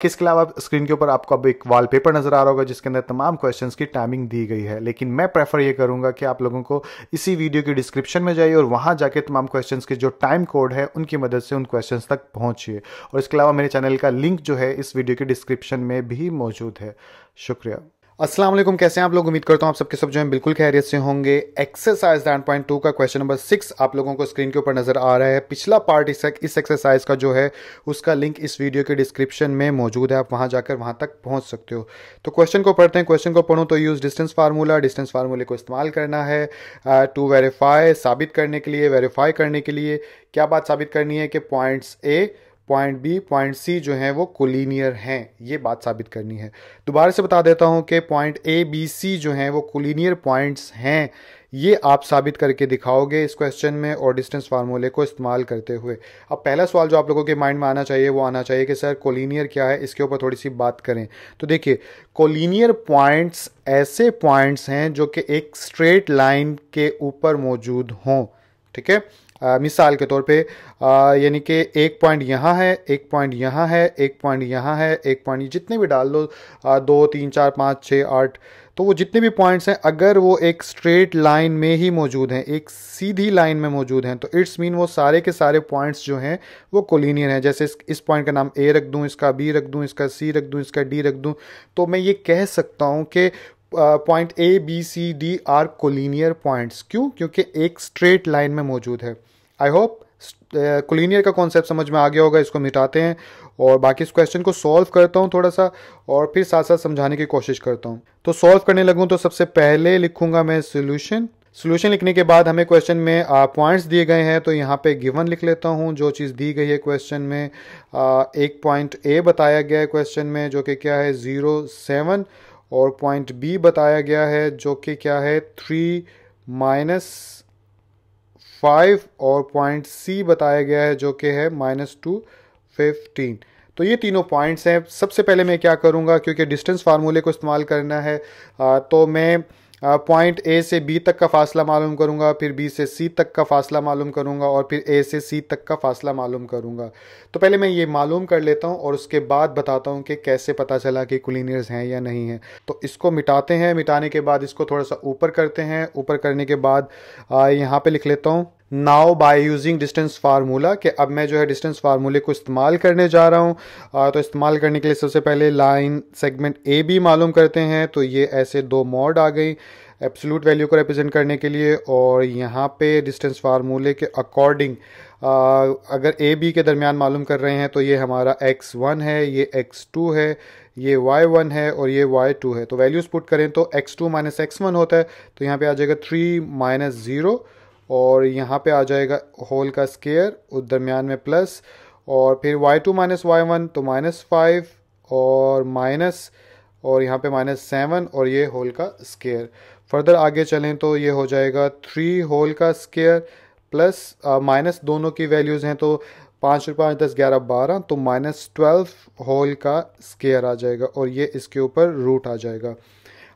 किसके अलावा स्क्रीन के ऊपर आपको अब एक वॉलपेपर नजर आ रहा होगा जिसके अंदर तमाम क्वेश्चंस की टाइमिंग दी गई है लेकिन मैं प्रेफर ये करूंगा कि आप लोगों को इसी वीडियो के डिस्क्रिप्शन में जाइए और वहां जाके तमाम क्वेश्चंस के जो टाइम कोड है उनकी मदद से उन क्वेश्चंस तक पहुंचिए और इसके अलावा मेरे चैनल का लिंक जो है इस वीडियो के डिस्क्रिप्शन में भी मौजूद है शुक्रिया अस्सलाम वालेकुम कैसे हैं आप लोग उम्मीद करता हूं आप सबके सब जो है बिल्कुल खैरियत से होंगे एक्सरसाइज नाइन पॉइंट टू का क्वेश्चन नंबर सिक्स आप लोगों को स्क्रीन के ऊपर नजर आ रहा है पिछला पार्ट इस इस एक्सरसाइज का जो है उसका लिंक इस वीडियो के डिस्क्रिप्शन में मौजूद है आप वहां जाकर वहां तक पहुँच सकते हो तो क्वेश्चन को पढ़ते हैं क्वेश्चन को पढ़ूँ तो यूज़ डिस्टेंस फार्मूला डिस्टेंस फार्मूले को इस्तेमाल करना है टू uh, वेरीफाई साबित करने के लिए वेरीफाई करने के लिए क्या बात साबित करनी है कि points A point B point C जो हैं वो कोलिनियर हैं ये बात साबित करनी है दोबारा से बता देता हूँ कि पॉइंट ए बी सी जो हैं वो कोलिनियर पॉइंट्स हैं ये आप साबित करके दिखाओगे इस क्वेश्चन में और डिस्टेंस फार्मूले को इस्तेमाल करते हुए अब पहला सवाल जो आप लोगों के माइंड में आना चाहिए वो आना चाहिए कि सर कोलिनियर क्या है इसके ऊपर थोड़ी सी बात करें तो देखिए कोलिनियर पॉइंट्स ऐसे पॉइंट्स हैं जो कि एक स्ट्रेट लाइन के ऊपर मौजूद हों ठीक है आ, मिसाल के तौर पे यानी कि एक पॉइंट यहाँ है एक पॉइंट यहाँ है एक पॉइंट यहाँ है एक पॉइंट जितने भी डाल लो आ, दो तीन चार पाँच छः आठ तो वो जितने भी पॉइंट्स हैं अगर वो एक स्ट्रेट लाइन में ही मौजूद हैं एक सीधी लाइन में मौजूद हैं तो इट्स मीन वो सारे के सारे पॉइंट्स जो हैं वो कोलिनियर हैं जैसे इस, इस पॉइंट का नाम ए रख दूँ इसका बी रख दूँ इसका सी रख दूँ इसका डी रख दूँ तो मैं ये कह सकता हूँ कि point A B C D are collinear points क्यों क्योंकि एक स्ट्रेट लाइन में मौजूद है आई होप कोलिनियर का कॉन्सेप्ट समझ में आ गया होगा इसको मिटाते हैं और बाकी इस क्वेश्चन को सॉल्व करता हूँ थोड़ा सा और फिर साथ साथ समझाने की कोशिश करता हूँ तो सॉल्व करने लगूँ तो सबसे पहले लिखूंगा मैं सोल्यूशन सोल्यूशन लिखने के बाद हमें क्वेश्चन में पॉइंट्स दिए गए हैं तो यहाँ पे गिवन लिख लेता हूँ जो चीज़ दी गई है क्वेश्चन में आ, एक पॉइंट ए बताया गया है क्वेश्चन में जो कि क्या है ज़ीरो सेवन और पॉइंट बी बताया गया है जो कि क्या है थ्री माइनस फाइव और पॉइंट सी बताया गया है जो कि है माइनस टू फिफ्टीन तो ये तीनों पॉइंट्स हैं सबसे पहले मैं क्या करूँगा क्योंकि डिस्टेंस फार्मूले को इस्तेमाल करना है आ, तो मैं पॉइंट ए से बी तक का फासला मालूम करूँगा फिर बी से सी तक का फासला मालूम करूँगा और फिर ए से सी तक का फासला मालूम करूँगा तो पहले मैं ये मालूम कर लेता हूँ और उसके बाद बताता हूँ कि कैसे पता चला कि कुलिनियर्स हैं या नहीं हैं तो इसको मिटाते हैं मिटाने के बाद इसको थोड़ा सा ऊपर करते हैं ऊपर करने के बाद यहाँ पर लिख लेता हूँ now by using distance formula कि अब मैं जो है डिस्टेंस फार्मूले को इस्तेमाल करने जा रहा हूँ तो इस्तेमाल करने के लिए सबसे पहले लाइन सेगमेंट ए बी मालूम करते हैं तो ये ऐसे दो मॉड आ गई एब्सोलूट वैल्यू को रिप्रेजेंट करने के लिए और यहाँ पे डिस्टेंस फार्मूले के अकॉर्डिंग अगर ए बी के दरमियान मालूम कर रहे हैं तो ये हमारा एक्स वन है ये एक्स टू है ये वाई वन है और ये वाई टू है तो वैल्यूज़ पुट करें तो x two minus x one होता है तो यहाँ पे आ जाएगा थ्री माइनस ज़ीरो और यहाँ पे आ जाएगा होल का स्केयर उस दरमियान में प्लस और फिर y2 two minus Y one तो माइनस फाइव और माइनस और यहाँ पे माइनस सेवन और ये होल का स्केयर फर्दर आगे चलें तो ये हो जाएगा थ्री होल का स्केयर प्लस माइनस दोनों की वैल्यूज़ हैं तो पाँच और पाँच दस ग्यारह बारह तो माइनस ट्वेल्व होल का स्केयर आ जाएगा और ये इसके ऊपर रूट आ जाएगा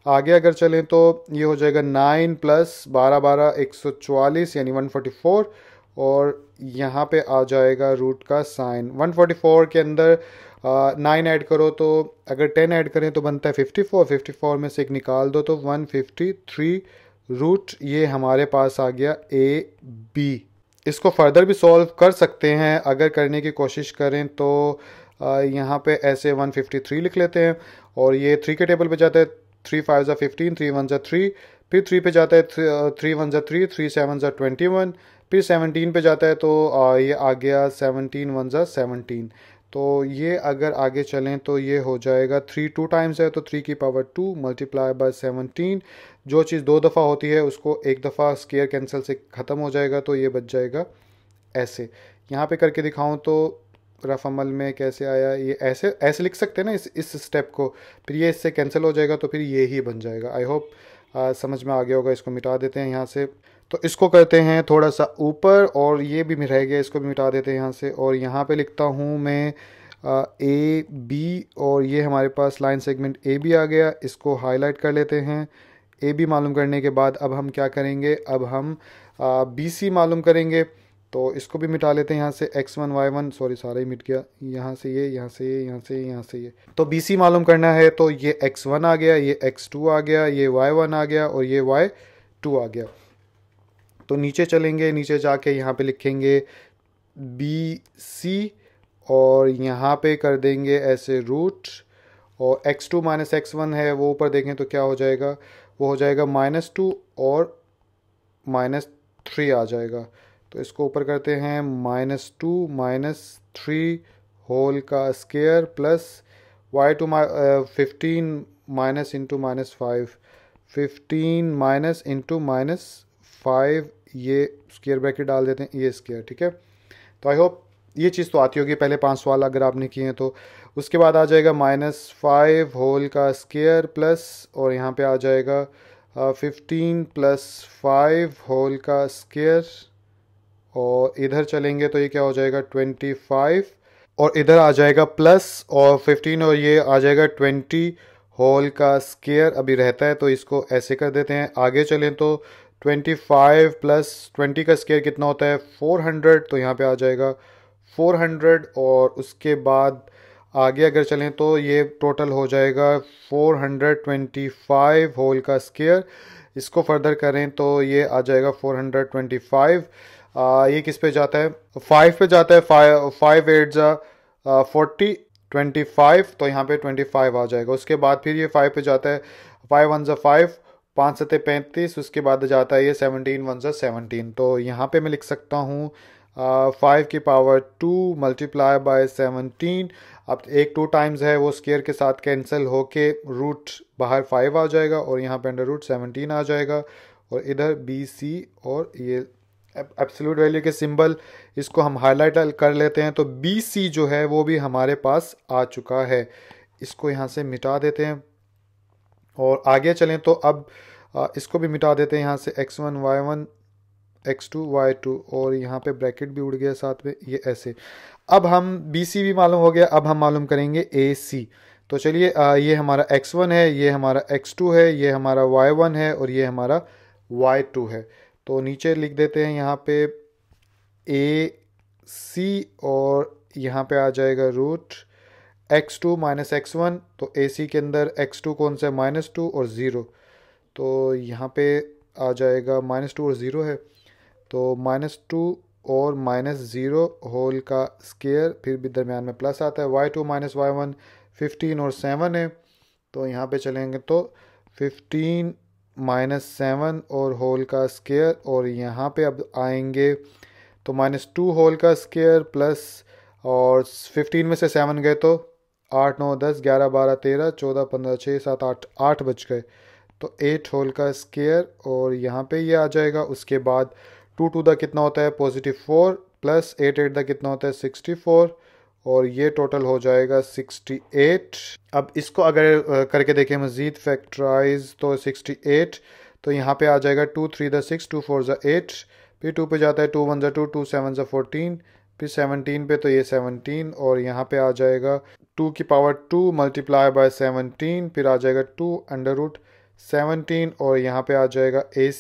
आगे अगर चलें तो ये हो जाएगा नाइन प्लस बारह बारह एक सौ चवालीस यानी वन फोर्टी फोर और यहाँ पे आ जाएगा रूट का साइन वन फोर्टी फोर के अंदर नाइन ऐड करो तो अगर टेन ऐड करें तो बनता है फिफ्टी फोर फिफ्टी फोर में से एक निकाल दो तो वन फिफ्टी थ्री रूट ये हमारे पास आ गया ए बी इसको फर्दर भी सॉल्व कर सकते हैं अगर करने की कोशिश करें तो यहाँ पे ऐसे 153 लिख लेते हैं और ये थ्री के टेबल पे जाता है थ्री फाइव ज़ा फिफ्टीन थ्री वन ज़ा थ्री फिर थ्री पे जाता है थ्री वन ज़ा थ्री थ्री सेवन ज़ा ट्वेंटी वन फिर सेवनटीन पे जाता है तो uh, ये आ गया सेवनटीन वन ज़ा सेवनटीन तो ये अगर आगे चलें तो ये हो जाएगा थ्री टू टाइम्स है तो थ्री की power two multiply by seventeen जो चीज़ दो दफ़ा होती है उसको एक दफ़ा स्केयर कैंसिल से ख़त्म हो जाएगा तो ये बच जाएगा ऐसे यहाँ पे करके दिखाऊँ तो रफ अमल में कैसे आया ये ऐसे ऐसे लिख सकते हैं ना इस इस स्टेप को फिर ये इससे कैंसिल हो जाएगा तो फिर ये ही बन जाएगा आई होप समझ में आ गया होगा इसको मिटा देते हैं यहाँ से तो इसको करते हैं थोड़ा सा ऊपर और ये भी रह गया इसको भी मिटा देते हैं यहाँ से और यहाँ पे लिखता हूँ मैं ए बी और ये हमारे पास लाइन सेगमेंट ए बी आ गया इसको हाईलाइट कर लेते हैं ए बी मालूम करने के बाद अब हम क्या करेंगे अब हम बी सी मालूम करेंगे तो इसको भी मिटा लेते हैं यहाँ से x one y one sorry सारा ही मिट गया यहाँ से ये यहाँ से ये यहाँ से ये यहाँ से ये तो बी सी मालूम करना है तो ये एक्स वन आ गया ये एक्स टू आ गया ये वाई वन आ गया और ये वाई टू आ गया तो नीचे चलेंगे नीचे जाके यहाँ पे लिखेंगे बी सी और यहाँ पे कर देंगे ऐसे रूट और x two minus x one है वो ऊपर देखें तो क्या हो जाएगा वो हो जाएगा माइनस टू और माइनस थ्री आ जाएगा तो इसको ऊपर करते हैं minus two minus three whole का square plus Y two fifteen minus into minus five fifteen minus into minus five ये स्केयर ब्रैकेट डाल देते हैं ये स्केयर ठीक है तो आई होप ये चीज़ तो आती होगी पहले पांच सवाल अगर आपने किए हैं तो उसके बाद आ जाएगा माइनस फाइव होल का स्केयर प्लस और यहाँ पे आ जाएगा फिफ्टीन प्लस फाइव होल का स्केयर और इधर चलेंगे तो ये क्या हो जाएगा ट्वेंटी फाइव और इधर आ जाएगा प्लस और फिफ्टीन और ये आ जाएगा ट्वेंटी होल का स्केयर अभी रहता है तो इसको ऐसे कर देते हैं आगे चलें तो ट्वेंटी फाइव प्लस ट्वेंटी का स्केयर कितना होता है फोर हंड्रेड तो यहाँ पे आ जाएगा फोर हंड्रेड और उसके बाद आगे अगर चलें तो ये टोटल हो जाएगा four hundred twenty five whole का स्केयर इसको फर्दर करें तो ये आ जाएगा फोर हंड्रेड ट्वेंटी फाइव आ, ये किस पे जाता है फाइव पे जाता है फाइव फाइव एट जा फोर्टी ट्वेंटी फाइव तो यहाँ पे ट्वेंटी फाइव आ जाएगा उसके बाद फिर ये फाइव पे जाता है फाइव वन ज़ा फाइव पाँच सत्य पैंतीस उसके बाद जाता है ये सेवनटीन वन ज़ा सेवनटीन तो यहाँ पे मैं लिख सकता हूँ फाइव की power two multiply by seventeen अब एक टू टाइम्स है वो स्केयर के साथ कैंसिल होके रूट बाहर फाइव आ जाएगा और यहाँ पे अंडर रूट सेवनटीन आ जाएगा और इधर बी सी और ये एब्सोल्यूट वैल्यू के सिंबल इसको हम हाईलाइट कर लेते हैं तो बी सी जो है वो भी हमारे पास आ चुका है इसको यहाँ से मिटा देते हैं और आगे चलें तो अब इसको भी मिटा देते हैं यहाँ से x one y one x two y two और यहाँ पे ब्रैकेट भी उड़ गया साथ में ये ऐसे अब हम बी सी भी मालूम हो गया अब हम मालूम करेंगे ए सी तो चलिए ये हमारा एक्स वन है ये हमारा एक्स टू है ये हमारा वाई वन है और ये हमारा वाई टू है तो नीचे लिख देते हैं यहाँ पे ए सी और यहाँ पे आ जाएगा root x two minus x one तो ए सी के अंदर एक्स टू कौन सा है माइनस टू और ज़ीरो तो यहाँ पे आ जाएगा माइनस टू और ज़ीरो है तो माइनस टू और माइनस ज़ीरो होल का स्केयर फिर भी दरमियान में प्लस आता है Y two minus Y one fifteen और सेवन है तो यहाँ पे चलेंगे तो फिफ्टीन माइनस सेवन और होल का स्केयर और यहाँ पे अब आएंगे तो माइनस टू होल का स्केयर प्लस और फिफ्टीन में से सेवन गए तो आठ नौ दस ग्यारह बारह तेरह चौदह पंद्रह छः सात आठ आठ बज गए तो एट होल का स्केयर और यहाँ पे ये यह आ जाएगा उसके बाद टू टू द कितना होता है positive four plus eight eight द कितना होता है सिक्सटी फोर और ये टोटल हो जाएगा 68 अब इसको अगर करके देखें मज़ीद फैक्ट्राइज तो 68 तो यहाँ पे आ जाएगा टू थ्री ज़ा सिक्स टू फोर ज़ा एट फिर टू पे जाता है टू वन ज़ा टू टू सेवन ज़ा फोरटीन फिर सेवनटीन पे तो ये सेवनटीन और यहाँ पे आ जाएगा टू की power two multiply by seventeen फिर आ जाएगा टू अंडर रूट सेवनटीन और यहाँ पे आ जाएगा ए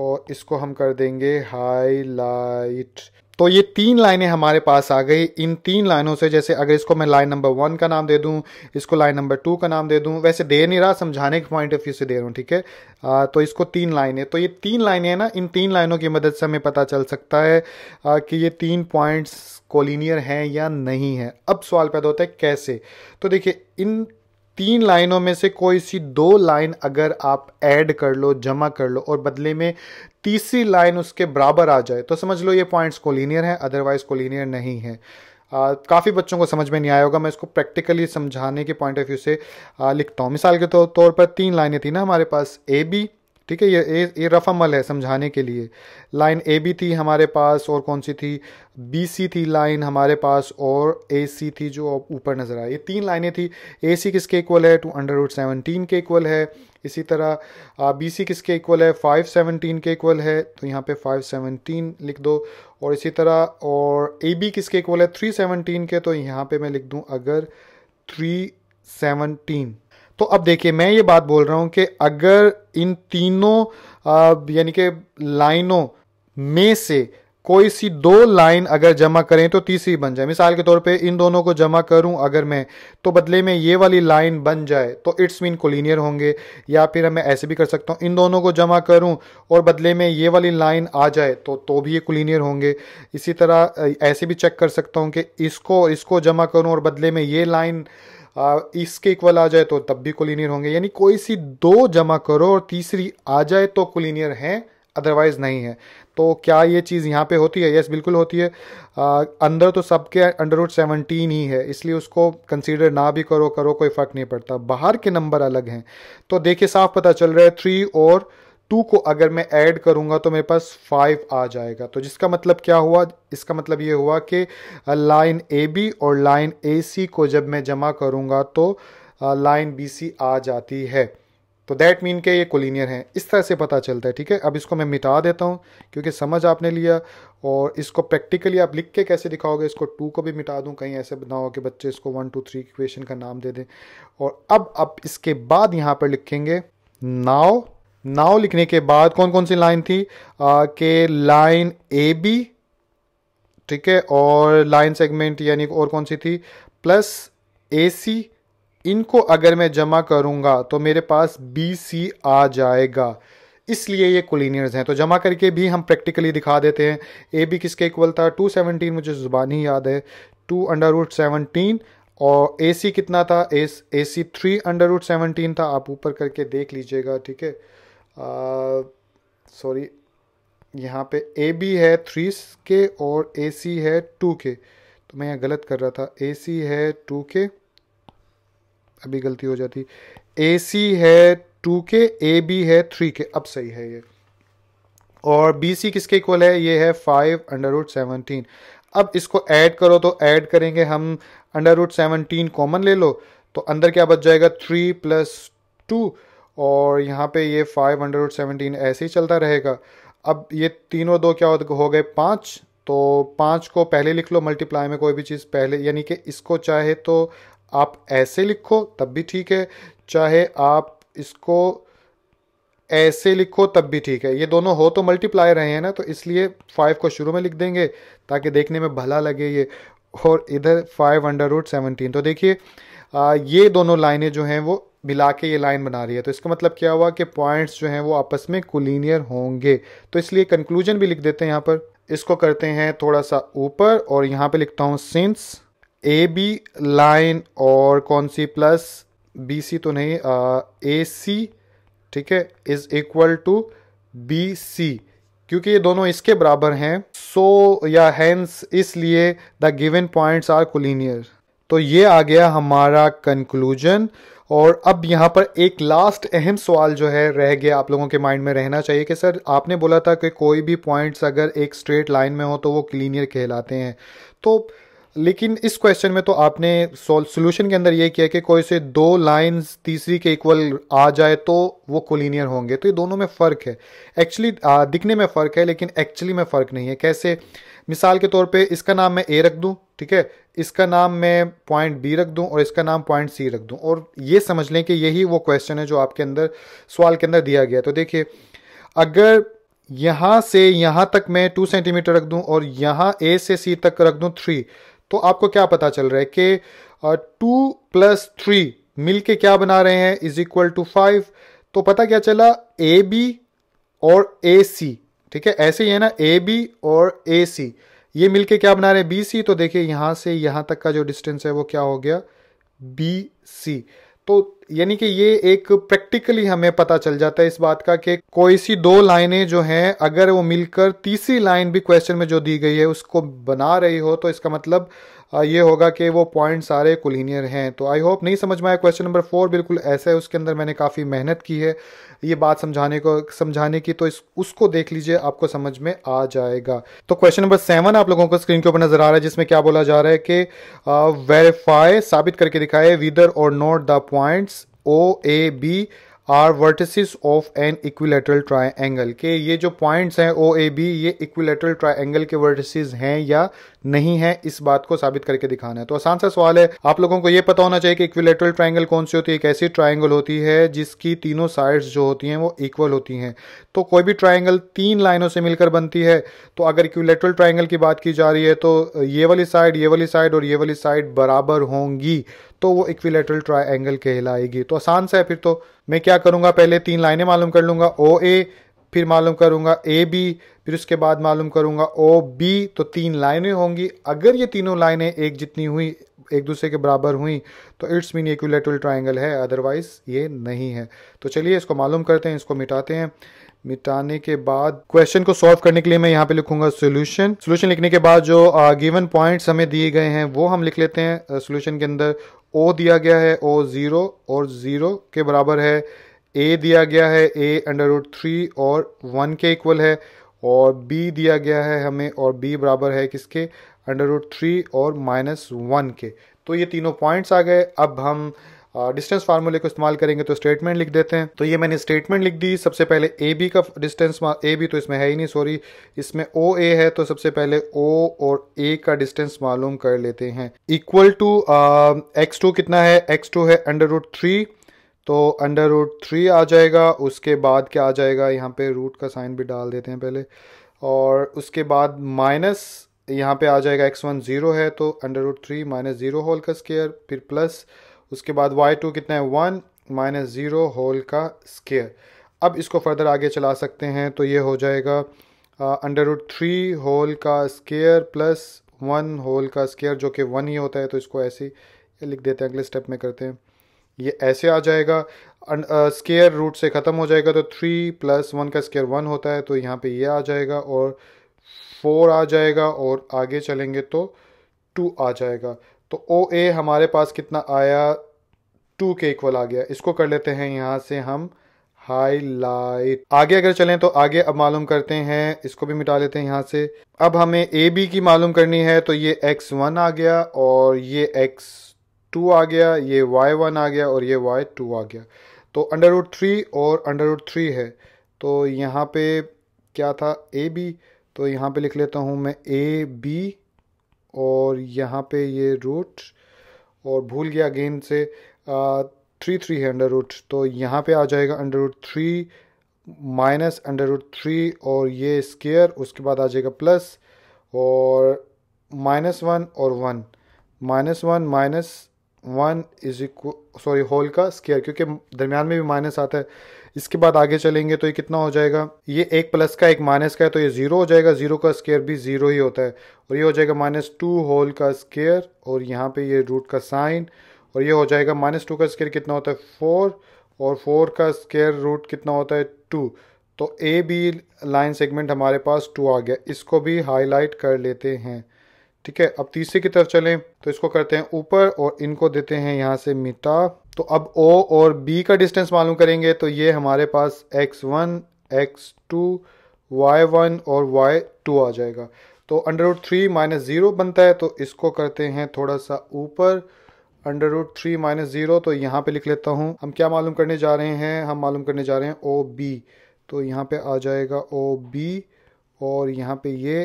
और इसको हम कर देंगे हाई लाइट तो ये तीन लाइनें हमारे पास आ गई इन तीन लाइनों से जैसे अगर इसको मैं लाइन नंबर वन का नाम दे दूँ इसको लाइन नंबर टू का नाम दे दूँ वैसे दे नहीं रहा समझाने के पॉइंट ऑफ व्यू से दे रहा हूँ ठीक है तो इसको तीन लाइनें तो ये तीन लाइनें हैं ना इन तीन लाइनों की मदद से हमें पता चल सकता है आ, कि ये तीन पॉइंट्स कोलिनियर हैं या नहीं है अब सवाल पैदा होता है कैसे तो देखिए इन तीन लाइनों में से कोई सी दो लाइन अगर आप ऐड कर लो जमा कर लो और बदले में तीसरी लाइन उसके बराबर आ जाए तो समझ लो ये पॉइंट्स कोलिनियर हैं अदरवाइज कोलिनियर नहीं है काफ़ी बच्चों को समझ में नहीं आया होगा मैं इसको प्रैक्टिकली समझाने के पॉइंट ऑफ व्यू से आ, लिखता हूँ मिसाल के तो, तौर तो, पर तीन लाइनें थी ना हमारे पास ए बी ठीक है ये ये रफ अमल है समझाने के लिए लाइन ए बी थी हमारे पास और कौन सी थी बी सी थी लाइन हमारे पास और ए सी थी जो ऊपर नज़र आए ये तीन लाइनें थी ए सी किसके इक्वल है टू अंडर रूट सेवनटीन के इक्वल है इसी तरह बी सी किसके इक्वल है फाइव सेवनटीन के इक्वल है तो यहाँ पे फाइव सेवनटीन लिख दो और इसी तरह और ए बी किसके इक्वल है थ्री सेवनटीन के तो यहाँ पे मैं लिख दूँ अगर थ्री सेवनटीन तो अब देखिए मैं ये बात बोल रहा हूं कि अगर इन तीनों यानी कि लाइनों में से कोई सी दो लाइन अगर जमा करें तो तीसरी बन जाए मिसाल के तौर पे इन दोनों को जमा करूं अगर मैं तो बदले में ये वाली लाइन बन जाए तो इट्स मीन कोलिनियर होंगे या फिर मैं ऐसे भी कर सकता हूं इन दोनों को जमा करूं और बदले में ये वाली लाइन आ जाए तो तो भी ये कोलिनियर होंगे इसी तरह ऐसे भी चेक कर सकता हूँ कि इसको इसको जमा करूँ और बदले में ये लाइन इसके इक्वल आ जाए तो तब भी कोलिनियर होंगे यानी कोई सी दो जमा करो और तीसरी आ जाए तो कोलिनियर हैं अदरवाइज नहीं है तो क्या ये चीज़ यहाँ पे होती है यस बिल्कुल होती है आ, अंदर तो सबके अंडर रूट सेवनटीन ही है इसलिए उसको कंसीडर ना भी करो करो कोई फ़र्क नहीं पड़ता बाहर के नंबर अलग हैं तो देखिए साफ पता चल रहा है थ्री और टू को अगर मैं ऐड करूंगा तो मेरे पास फाइव आ जाएगा तो जिसका मतलब क्या हुआ इसका मतलब ये हुआ कि लाइन ए बी और लाइन ए सी को जब मैं जमा करूँगा तो लाइन बी सी आ जाती है तो दैट मीन के ये कोलिनियर हैं इस तरह से पता चलता है ठीक है अब इसको मैं मिटा देता हूँ क्योंकि समझ आपने लिया और इसको प्रैक्टिकली आप लिख के कैसे दिखाओगे इसको टू को भी मिटा दूँ कहीं ऐसे बनाओ कि बच्चे इसको वन टू थ्री इक्वेशन का नाम दे दें और अब आप इसके बाद यहाँ पर लिखेंगे नाव नाव लिखने के बाद कौन कौन सी लाइन थी के लाइन ए बी ठीक है और लाइन सेगमेंट यानी और कौन सी थी प्लस ए सी इनको अगर मैं जमा करूंगा तो मेरे पास बी सी आ जाएगा इसलिए ये कोलिनियर्स हैं तो जमा करके भी हम प्रैक्टिकली दिखा देते हैं ए बी किसके इक्वल था टू सेवनटीन मुझे ज़ुबानी याद है टू अंडर रूट सेवनटीन और ए सी कितना था A C three under root seventeen था आप ऊपर करके देख लीजिएगा ठीक है सॉरी यहाँ पे ए बी है थ्री के और ए सी है टू के तो मैं यहाँ गलत कर रहा था ए सी है टू के अभी गलती हो जाती ए सी है टू के ए बी है थ्री के अब सही है ये और बी सी किसके इक्वल है ये है फाइव अंडर रूट सेवनटीन अब इसको ऐड करो तो ऐड करेंगे हम अंडर रूट सेवनटीन कॉमन ले लो तो अंदर क्या बच जाएगा थ्री प्लस टू और यहाँ पे ये फाइव हंड्रेड और सेवनटीन ऐसे ही चलता रहेगा अब ये तीनों दो क्या हो गए पाँच तो पाँच को पहले लिख लो मल्टीप्लाई में कोई भी चीज़ पहले यानी कि इसको चाहे तो आप ऐसे लिखो तब भी ठीक है चाहे आप इसको ऐसे लिखो तब भी ठीक है ये दोनों हो तो मल्टीप्लाई रहे हैं ना तो इसलिए फाइव को शुरू में लिख देंगे ताकि देखने में भला लगे ये और इधर फाइव अंडर रूट सेवनटीन तो देखिए ये दोनों लाइनें जो हैं वो मिला के ये लाइन बना रही है तो इसका मतलब क्या हुआ कि पॉइंट्स जो हैं वो आपस में कुलीनियर होंगे तो इसलिए कंक्लूजन भी लिख देते हैं यहाँ पर इसको करते हैं थोड़ा सा ऊपर और यहाँ पे लिखता हूँ सिंस ए बी लाइन और कौन सी प्लस बी सी तो नहीं ए सी ठीक है is equal to B C क्योंकि ये दोनों इसके बराबर हैं सो so, या हैंस इसलिए the given points are collinear तो ये आ गया हमारा कंक्लूजन और अब यहाँ पर एक लास्ट अहम सवाल जो है रह गया आप लोगों के माइंड में रहना चाहिए कि सर आपने बोला था कि कोई भी पॉइंट्स अगर एक स्ट्रेट लाइन में हो तो वो क्लीनियर कहलाते हैं तो लेकिन इस क्वेश्चन में तो आपने सॉल्यूशन के अंदर ये किया कि कोई से दो लाइंस तीसरी के इक्वल आ जाए तो वो कोलिनियर होंगे तो ये दोनों में फ़र्क है एक्चुअली दिखने में फ़र्क है लेकिन एक्चुअली में फ़र्क नहीं है कैसे मिसाल के तौर पे इसका नाम मैं ए रख दूँ ठीक है इसका नाम मैं पॉइंट बी रख दूं और इसका नाम पॉइंट सी रख दूं और ये समझ लें कि यही वो क्वेश्चन है जो आपके अंदर सवाल के अंदर दिया गया तो देखिए अगर यहाँ से यहाँ तक मैं टू सेंटीमीटर रख दूँ और यहाँ ए से सी तक रख दूं थ्री तो आपको क्या पता चल रहा है कि टू प्लस थ्री मिल के क्या बना रहे हैं इज इक्वल टू फाइव तो पता क्या चला ए बी और ए सी ठीक है ऐसे ही है ना ए बी और ए सी ये मिलके क्या बना रहे हैं बी सी तो देखिए यहाँ से यहाँ तक का जो डिस्टेंस है वो क्या हो गया बी सी तो यानी कि ये एक प्रैक्टिकली हमें पता चल जाता है इस बात का कि कोई सी दो लाइनें जो हैं अगर वो मिलकर तीसरी लाइन भी क्वेश्चन में जो दी गई है उसको बना रही हो तो इसका मतलब ये होगा कि वो पॉइंट सारे कोलिनियर हैं तो आई होप नहीं समझ में आया क्वेश्चन नंबर फोर बिल्कुल ऐसा है उसके अंदर मैंने काफ़ी मेहनत की है ये बात समझाने को समझाने की तो इस उसको देख लीजिए आपको समझ में आ जाएगा तो क्वेश्चन नंबर सेवन आप लोगों को स्क्रीन के ऊपर नजर आ रहा है जिसमें क्या बोला जा रहा है कि वेरीफाई साबित करके दिखाए विदर और not the point O A B are vertices of an equilateral angle के ये जो पॉइंट्स हैं ओ ए बी ये इक्विलेटरल एंगल के वर्टिस हैं या नहीं है इस बात को साबित करके दिखाना है तो आसान सा सवाल है आप लोगों को यह पता होना चाहिए कि इक्विलेटरल ट्राइंगल कौन सी होती है एक ऐसी ट्राइंगल होती है जिसकी तीनों साइड्स जो होती हैं वो इक्वल होती हैं तो कोई भी ट्राइंगल तीन लाइनों से मिलकर बनती है तो अगर इक्विलेटरल ट्राइंगल की बात की जा रही है तो ये वाली साइड ये वाली साइड और ये वाली साइड बराबर होंगी तो वो इक्विलेटरल ट्राइंगल कहलाएगी तो आसान सा है फिर तो मैं क्या करूंगा पहले तीन लाइनें मालूम कर लूंगा ओ ए फिर मालूम करूंगा ए बी फिर उसके बाद मालूम करूंगा ओ बी तो तीन लाइनें होंगी अगर ये तीनों लाइनें एक जितनी हुई एक दूसरे के बराबर हुई तो इट्स मीन इक्विलेटरल ट्राइंगल है अदरवाइज़ ये नहीं है तो चलिए इसको मालूम करते हैं इसको मिटाते हैं मिटाने के बाद क्वेश्चन को सॉल्व करने के लिए मैं यहाँ पे लिखूंगा सोल्यूशन सोल्यूशन लिखने के बाद जो गिवन uh, पॉइंट्स हमें दिए गए हैं वो हम लिख लेते हैं सोल्यूशन uh, के अंदर ओ दिया गया है ओ ज़ीरो और ज़ीरो के बराबर है ए दिया गया है ए अंडर रूट थ्री और वन के इक्वल है और बी दिया गया है हमें और बी बराबर है किसके अंडर रूट थ्री और माइनस वन के तो ये तीनों पॉइंट्स आ गए अब हम डिस्टेंस फार्मूले को इस्तेमाल करेंगे तो स्टेटमेंट लिख देते हैं तो ये मैंने स्टेटमेंट लिख दी सबसे पहले ए बी का डिस्टेंस ए बी तो इसमें है ही नहीं सॉरी इसमें ओ ए है तो सबसे पहले ओ और ए का डिस्टेंस मालूम कर लेते हैं इक्वल टू एक्स टू कितना है एक्स टू है अंडर रूट थ्री तो अंडर रूट थ्री आ जाएगा उसके बाद क्या आ जाएगा यहाँ पे रूट का साइन भी डाल देते हैं पहले और उसके बाद माइनस यहाँ पे आ जाएगा एक्स वन ज़ीरो है तो under root three minus zero whole का स्केयर फिर प्लस उसके बाद वाई टू कितना है वन माइनस ज़ीरो होल का स्केयर अब इसको फर्दर आगे चला सकते हैं तो ये हो जाएगा अंडर रूट थ्री होल का स्केयर प्लस वन होल का स्केयर जो कि वन ही होता है तो इसको ऐसे ही लिख देते हैं अगले स्टेप में करते हैं ये ऐसे आ जाएगा स्केयर रूट से ख़त्म हो जाएगा तो थ्री प्लस वन का स्केयर वन होता है तो यहाँ पे ये आ जाएगा और फोर आ जाएगा और आगे चलेंगे तो टू आ जाएगा तो ओ ए हमारे पास कितना आया टू के इक्वल आ गया इसको कर लेते हैं यहाँ से हम हाईलाइट आगे अगर चलें तो आगे अब मालूम करते हैं इसको भी मिटा लेते हैं यहाँ से अब हमें ए बी की मालूम करनी है तो ये एक्स वन आ गया और ये एक्स टू आ गया ये वाई वन आ गया और ये वाई टू आ गया तो अंडर रूट थ्री और अंडर रूट थ्री है तो यहाँ पे क्या था ए बी तो यहाँ पे लिख लेता हूँ मैं ए बी और यहाँ पे ये रूट और भूल गया गेंद से थ्री थ्री है अंडर रूट तो यहाँ पे आ जाएगा under root three minus under root three और ये स्केयर उसके बाद आ जाएगा प्लस और माइनस वन और one minus one minus one is इक्व सॉरी होल का स्केयर क्योंकि दरमियान में भी माइनस आता है इसके बाद आगे चलेंगे तो ये कितना हो जाएगा ये एक प्लस का एक माइनस का है तो ये ज़ीरो हो जाएगा ज़ीरो का स्केयर भी ज़ीरो ही होता है और ये हो जाएगा माइनस टू होल का स्केयर और यहाँ पे ये रूट का साइन और ये हो जाएगा माइनस टू का स्केयर कितना होता है फोर और फोर का स्केयर रूट कितना होता है टू तो ए बी लाइन सेगमेंट हमारे पास टू आ गया इसको भी हाईलाइट कर लेते हैं ठीक है अब तीसरे की तरफ चलें तो इसको करते हैं ऊपर और इनको देते हैं यहाँ से मिटा तो अब ओ और बी का डिस्टेंस मालूम करेंगे तो ये हमारे पास x one x two Y one और वाई टू आ जाएगा तो under root three minus zero बनता है तो इसको करते हैं थोड़ा सा ऊपर under root three minus zero तो यहाँ पे लिख लेता हूँ हम क्या मालूम करने जा रहे हैं हम मालूम करने जा रहे हैं ओ बी तो यहाँ पे आ जाएगा ओ बी और यहाँ पे ये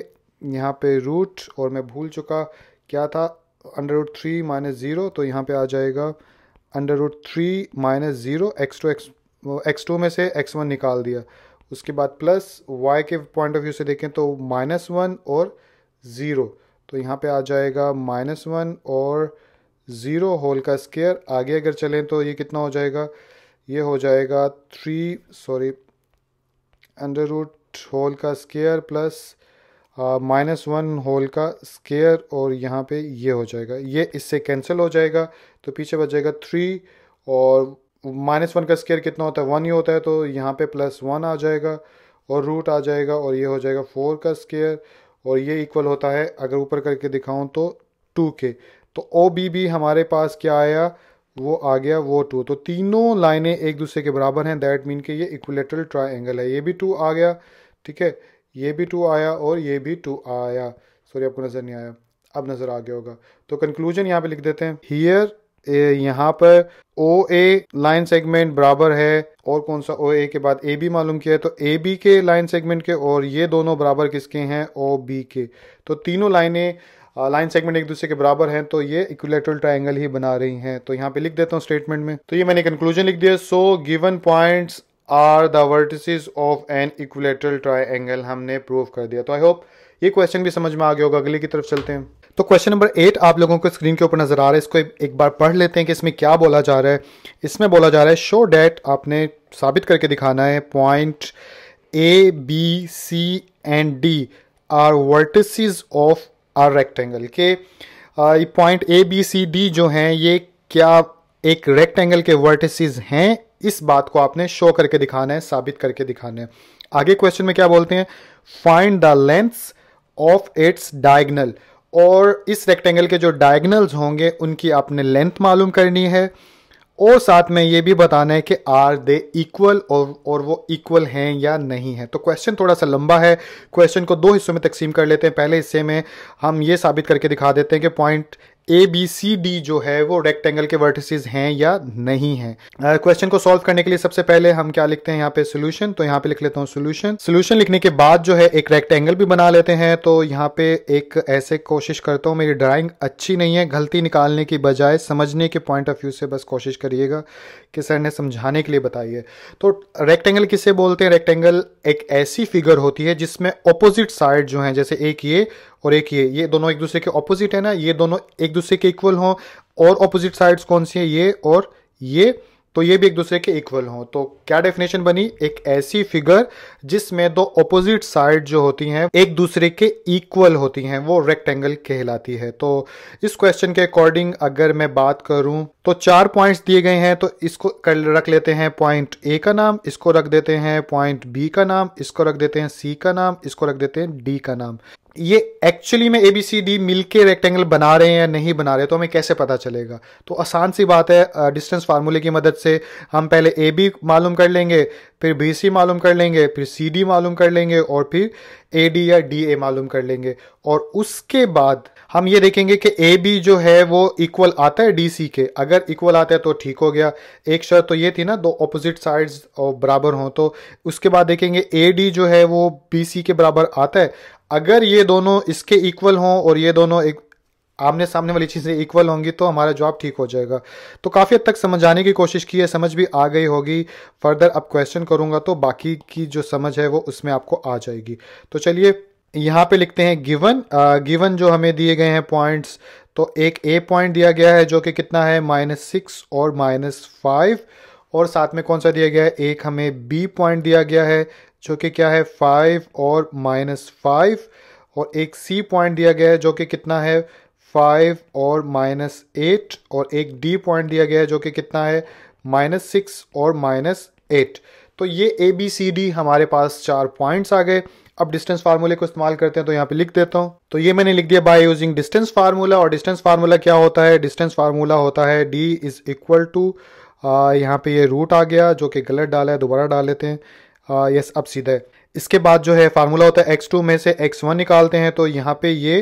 यहाँ पे रूट और मैं भूल चुका क्या था under root three minus zero तो यहाँ पे आ जाएगा under root three minus zero x two x x two में से एक्स वन निकाल दिया उसके बाद प्लस वाई के पॉइंट ऑफ व्यू से देखें तो माइनस वन और ज़ीरो तो यहाँ पे आ जाएगा माइनस वन और ज़ीरो होल का स्केयर आगे अगर चलें तो ये कितना हो जाएगा ये हो जाएगा three sorry under root whole का square plus minus one whole का स्केयर और यहाँ पे ये हो जाएगा ये इससे कैंसिल हो जाएगा तो पीछे बच जाएगा थ्री और माइनस वन का स्केयर कितना होता है वन ही होता है तो यहाँ पे प्लस वन आ जाएगा और रूट आ जाएगा और ये हो जाएगा फोर का स्केयर और ये इक्वल होता है अगर ऊपर करके दिखाऊँ तो टू के तो ओ बी भी हमारे पास क्या आया वो आ गया वो टू तो तीनों लाइनें एक दूसरे के बराबर हैं दैट मीन के ये इक्वलेटरल ट्राइंगल है ये भी टू आ गया ठीक है ये भी टू आया और ये भी टू आया सॉरी आपको नज़र नहीं आया अब नज़र आ गया होगा तो कंक्लूजन यहाँ पे लिख देते हैं हियर यहाँ पर ओ ए लाइन सेगमेंट बराबर है और कौन सा ओ ए के बाद ए बी मालूम किया है तो ए बी के लाइन सेगमेंट के और ये दोनों बराबर किसके हैं ओ बी के तो तीनों लाइनें लाइन सेगमेंट एक दूसरे के बराबर हैं तो ये इक्विलेटरल ट्रायंगल ही बना रही हैं तो यहाँ पे लिख देता हूँ स्टेटमेंट में तो ये मैंने कंक्लूजन लिख दिया so given points are the vertices of an equilateral triangle हमने प्रूव कर दिया तो आई होप ये क्वेश्चन भी समझ में आ गया होगा अगले की तरफ चलते हैं तो क्वेश्चन नंबर एट आप लोगों को स्क्रीन के ऊपर नजर आ रहा है इसको एक बार पढ़ लेते हैं कि इसमें क्या बोला जा रहा है इसमें बोला जा रहा है शो डेट आपने साबित करके दिखाना है point A B C and D are vertices of a rectangle के point A B C D जो हैं ये क्या एक रेक्टेंगल के वर्टिसेस हैं इस बात को आपने शो करके दिखाना है साबित करके दिखाना है आगे क्वेश्चन में क्या बोलते हैं find the length of its diagonal और इस रेक्टेंगल के जो डायगनल्स होंगे उनकी आपने लेंथ मालूम करनी है और साथ में ये भी बताना है कि आर दे इक्वल और और वो इक्वल हैं या नहीं है तो क्वेश्चन थोड़ा सा लंबा है क्वेश्चन को दो हिस्सों में तकसीम कर लेते हैं पहले हिस्से में हम ये साबित करके दिखा देते हैं कि point A B C D जो है वो रेक्टेंगल के वर्टिसेस हैं या नहीं है क्वेश्चन uh, को सॉल्व करने के लिए सबसे पहले हम क्या लिखते हैं यहाँ पे सोल्यूशन तो यहाँ पे लिख लेता हूँ सोल्यूशन सोल्यूशन लिखने के बाद जो है एक रेक्टेंगल भी बना लेते हैं तो यहाँ पे एक ऐसे कोशिश करता हूँ मेरी ड्राइंग अच्छी नहीं है गलती निकालने की बजाय समझने के पॉइंट ऑफ व्यू से बस कोशिश करिएगा कि सर ने समझाने के लिए बताइए तो रेक्टेंगल किसे बोलते हैं रेक्टेंगल एक ऐसी फिगर होती है जिसमें अपोजिट साइड जो है जैसे एक ये और एक ये ये दोनों एक दूसरे के ऑपोजिट है ना ये दोनों एक दूसरे के इक्वल हों और ऑपोजिट साइड्स कौन सी हैं ये और ये तो ये भी एक दूसरे के इक्वल हों तो क्या डेफिनेशन बनी एक ऐसी फिगर जिसमें दो ऑपोजिट साइड जो होती हैं एक दूसरे के इक्वल होती हैं वो रेक्टेंगल कहलाती है तो इस क्वेश्चन के अकॉर्डिंग अगर मैं बात करूं तो चार पॉइंट्स दिए गए हैं तो इसको कर रख लेते हैं पॉइंट ए का नाम इसको रख देते हैं पॉइंट बी का नाम इसको रख देते हैं सी का नाम इसको रख देते हैं डी का नाम ये एक्चुअली में ए बी सी डी मिल के रेक्टेंगल बना रहे हैं या नहीं बना रहे तो हमें कैसे पता चलेगा तो आसान सी बात है डिस्टेंस फार्मूले की मदद से हम पहले ए बी मालूम कर लेंगे फिर बी सी मालूम कर लेंगे फिर सी डी मालूम कर लेंगे और फिर ए डी या डी ए मालूम कर लेंगे और उसके बाद हम ये देखेंगे कि ए बी जो है वो इक्वल आता है डी सी के अगर इक्वल आता है तो ठीक हो गया एक शर्त तो ये थी ना दो ऑपोजिट साइड्स और बराबर हों तो उसके बाद देखेंगे ए डी जो है वो बी सी के बराबर आता है अगर ये दोनों इसके इक्वल हों और ये दोनों एक आमने सामने वाली चीज़ें इक्वल होंगी तो हमारा जॉब ठीक हो जाएगा तो काफ़ी हद तक समझाने की कोशिश की है समझ भी आ गई होगी फर्दर अब क्वेश्चन करूँगा तो बाकी की जो समझ है वो उसमें आपको आ जाएगी तो चलिए यहाँ पे लिखते हैं गिवन गिवन जो हमें दिए गए हैं पॉइंट्स तो एक ए पॉइंट दिया गया है जो कि कितना है माइनस सिक्स और माइनस फाइव और साथ में कौन सा दिया गया है एक हमें बी पॉइंट दिया गया है जो कि क्या है फाइव और माइनस फाइव और एक सी पॉइंट दिया गया है जो कि कितना है फाइव और माइनस एट और एक डी पॉइंट दिया गया है जो कि कितना है माइनस सिक्स और माइनस एट तो ये ए बी सी डी हमारे पास चार पॉइंट्स आ गए अब डिस्टेंस फार्मूले को इस्तेमाल करते हैं तो यहाँ पे लिख देता हूँ तो ये मैंने लिख दिया बाय यूजिंग डिस्टेंस फार्मूला और डिस्टेंस फार्मूला क्या होता है डिस्टेंस फार्मूला होता है डी इज इक्वल टू यहाँ पे ये रूट आ गया जो कि गलत डाला है दोबारा डाल लेते हैं यस हाँ, अब सीधा इसके बाद जो है फार्मूला होता है एक्स टू में से एक्स वन निकालते हैं तो यहाँ पे ये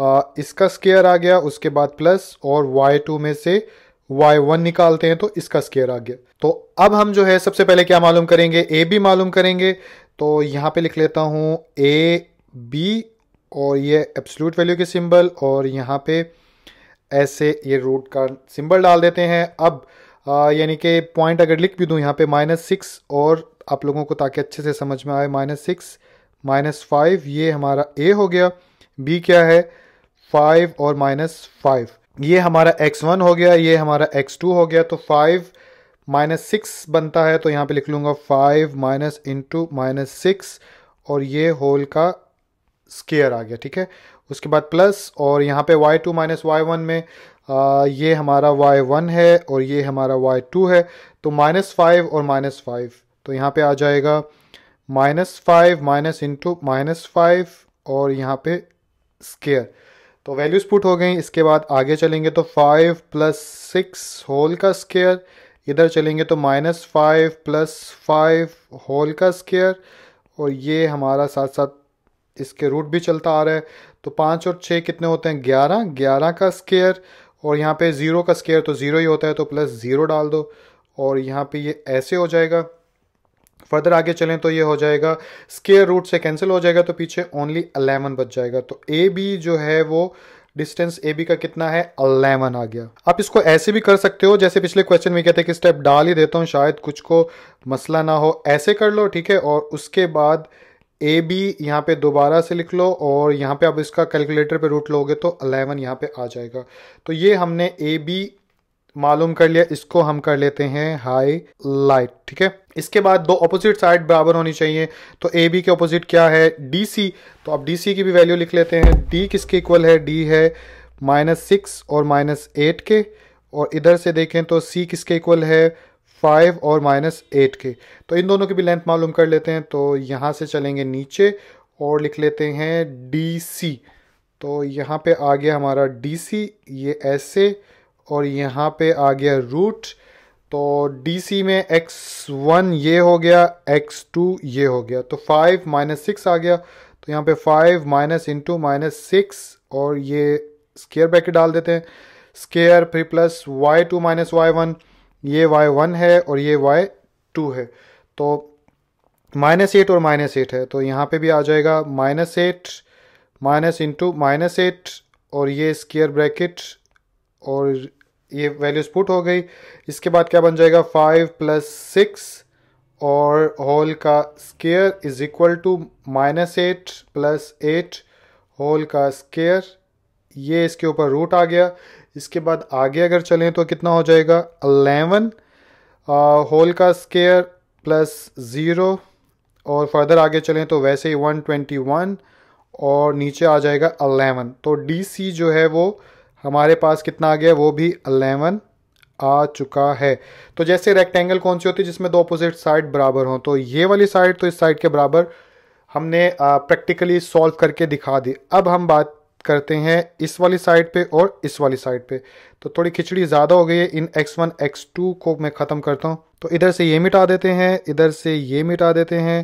आ, इसका स्केयर आ गया उसके बाद प्लस और वाई टू में से वाई वन निकालते हैं तो इसका स्केयर आ गया तो अब हम जो है सबसे पहले क्या मालूम करेंगे ए बी मालूम करेंगे तो यहाँ पे लिख लेता हूँ ए बी और ये एब्सलूट वैल्यू के सिंबल और यहाँ पे ऐसे ये रूट का सिंबल डाल देते हैं अब यानी कि पॉइंट अगर लिख भी दूँ यहाँ पे माइनस सिक्स और आप लोगों को ताकि अच्छे से समझ में आए माइनस सिक्स माइनस फाइव ये हमारा ए हो गया बी क्या है फाइव और माइनस फाइव ये हमारा एक्स वन हो गया ये हमारा एक्स टू हो गया तो फाइव माइनस सिक्स बनता है तो यहाँ पे लिख लूँगा five minus into minus six और ये होल का स्केयर आ गया ठीक है उसके बाद प्लस और यहाँ पे Y two minus Y one में आ, ये हमारा वाई वन है और ये हमारा वाई टू है तो माइनस फाइव और माइनस फाइव तो यहाँ पे आ जाएगा minus five minus into minus five और यहाँ पे स्केयर तो वैल्यूज़ पुट हो गई इसके बाद आगे चलेंगे तो फाइव प्लस सिक्स होल का स्केयर इधर चलेंगे तो minus five plus five whole का स्केयर और ये हमारा साथ साथ इसके रूट भी चलता आ रहा है तो पाँच और छः कितने होते हैं ग्यारह ग्यारह का स्केयर और यहाँ पे ज़ीरो का स्केयर तो ज़ीरो ही होता है तो प्लस ज़ीरो डाल दो और यहाँ पे ये ऐसे हो जाएगा फर्दर आगे चलें तो ये हो जाएगा स्केयर रूट से कैंसिल हो जाएगा तो पीछे ओनली अलेवन बच जाएगा तो ए बी जो है वो डिस्टेंस ए बी का कितना है अलेवन आ गया आप इसको ऐसे भी कर सकते हो जैसे पिछले क्वेश्चन में कहते हैं कि स्टेप डाल ही देता हूँ शायद कुछ को मसला ना हो ऐसे कर लो ठीक है और उसके बाद ए बी यहाँ पे दोबारा से लिख लो और यहाँ पे आप इसका कैलकुलेटर पे रूट लोगे तो अलेवन यहाँ पे आ जाएगा तो ये हमने ए बी मालूम कर लिया इसको हम कर लेते हैं हाई लाइट ठीक है इसके बाद दो अपोजिट साइड बराबर होनी चाहिए तो ए बी के अपोजिट क्या है डी सी तो आप डी सी की भी वैल्यू लिख लेते हैं डी किसके इक्वल है डी है माइनस सिक्स और माइनस एट के और इधर से देखें तो सी किसके इक्वल है फाइव और माइनस एट के तो इन दोनों की भी लेंथ मालूम कर लेते हैं तो यहाँ से चलेंगे नीचे और लिख लेते हैं डी सी तो यहाँ पे आ गया हमारा डी सी ये ऐसे और यहाँ पे आ गया रूट तो डी में एक्स वन ये हो गया एक्स टू ये हो गया तो फाइव माइनस सिक्स आ गया तो यहाँ पे five minus into minus six और ये स्केयर ब्रैकेट डाल देते हैं स्केयर फिर plus Y two minus Y one ये वाई वन है और ये वाई टू है तो माइनस एट और माइनस एट है तो यहाँ पे भी आ जाएगा minus eight minus into minus eight और ये स्केयर ब्रैकेट और ये वैल्यूज पुट हो गई इसके बाद क्या बन जाएगा फाइव प्लस सिक्स और होल का square is equal to minus eight plus eight whole का स्केयर ये इसके ऊपर रूट आ गया इसके बाद आगे अगर चलें तो कितना हो जाएगा अलेवन होल का स्केयर प्लस ज़ीरो और फर्दर आगे चलें तो वैसे ही वन ट्वेंटी वन और नीचे आ जाएगा अलेवन तो डी सी जो है वो हमारे पास कितना आ गया वो भी अलेवन आ चुका है तो जैसे रेक्टेंगल कौन सी होती है जिसमें दो अपोजिट साइड बराबर हों तो ये वाली साइड तो इस साइड के बराबर हमने प्रैक्टिकली सॉल्व करके दिखा दी अब हम बात करते हैं इस वाली साइड पे और इस वाली साइड पे तो थोड़ी खिचड़ी ज़्यादा हो गई है इन x1 x2 को मैं ख़त्म करता हूँ तो इधर से ये मिटा देते हैं इधर से ये मिटा देते हैं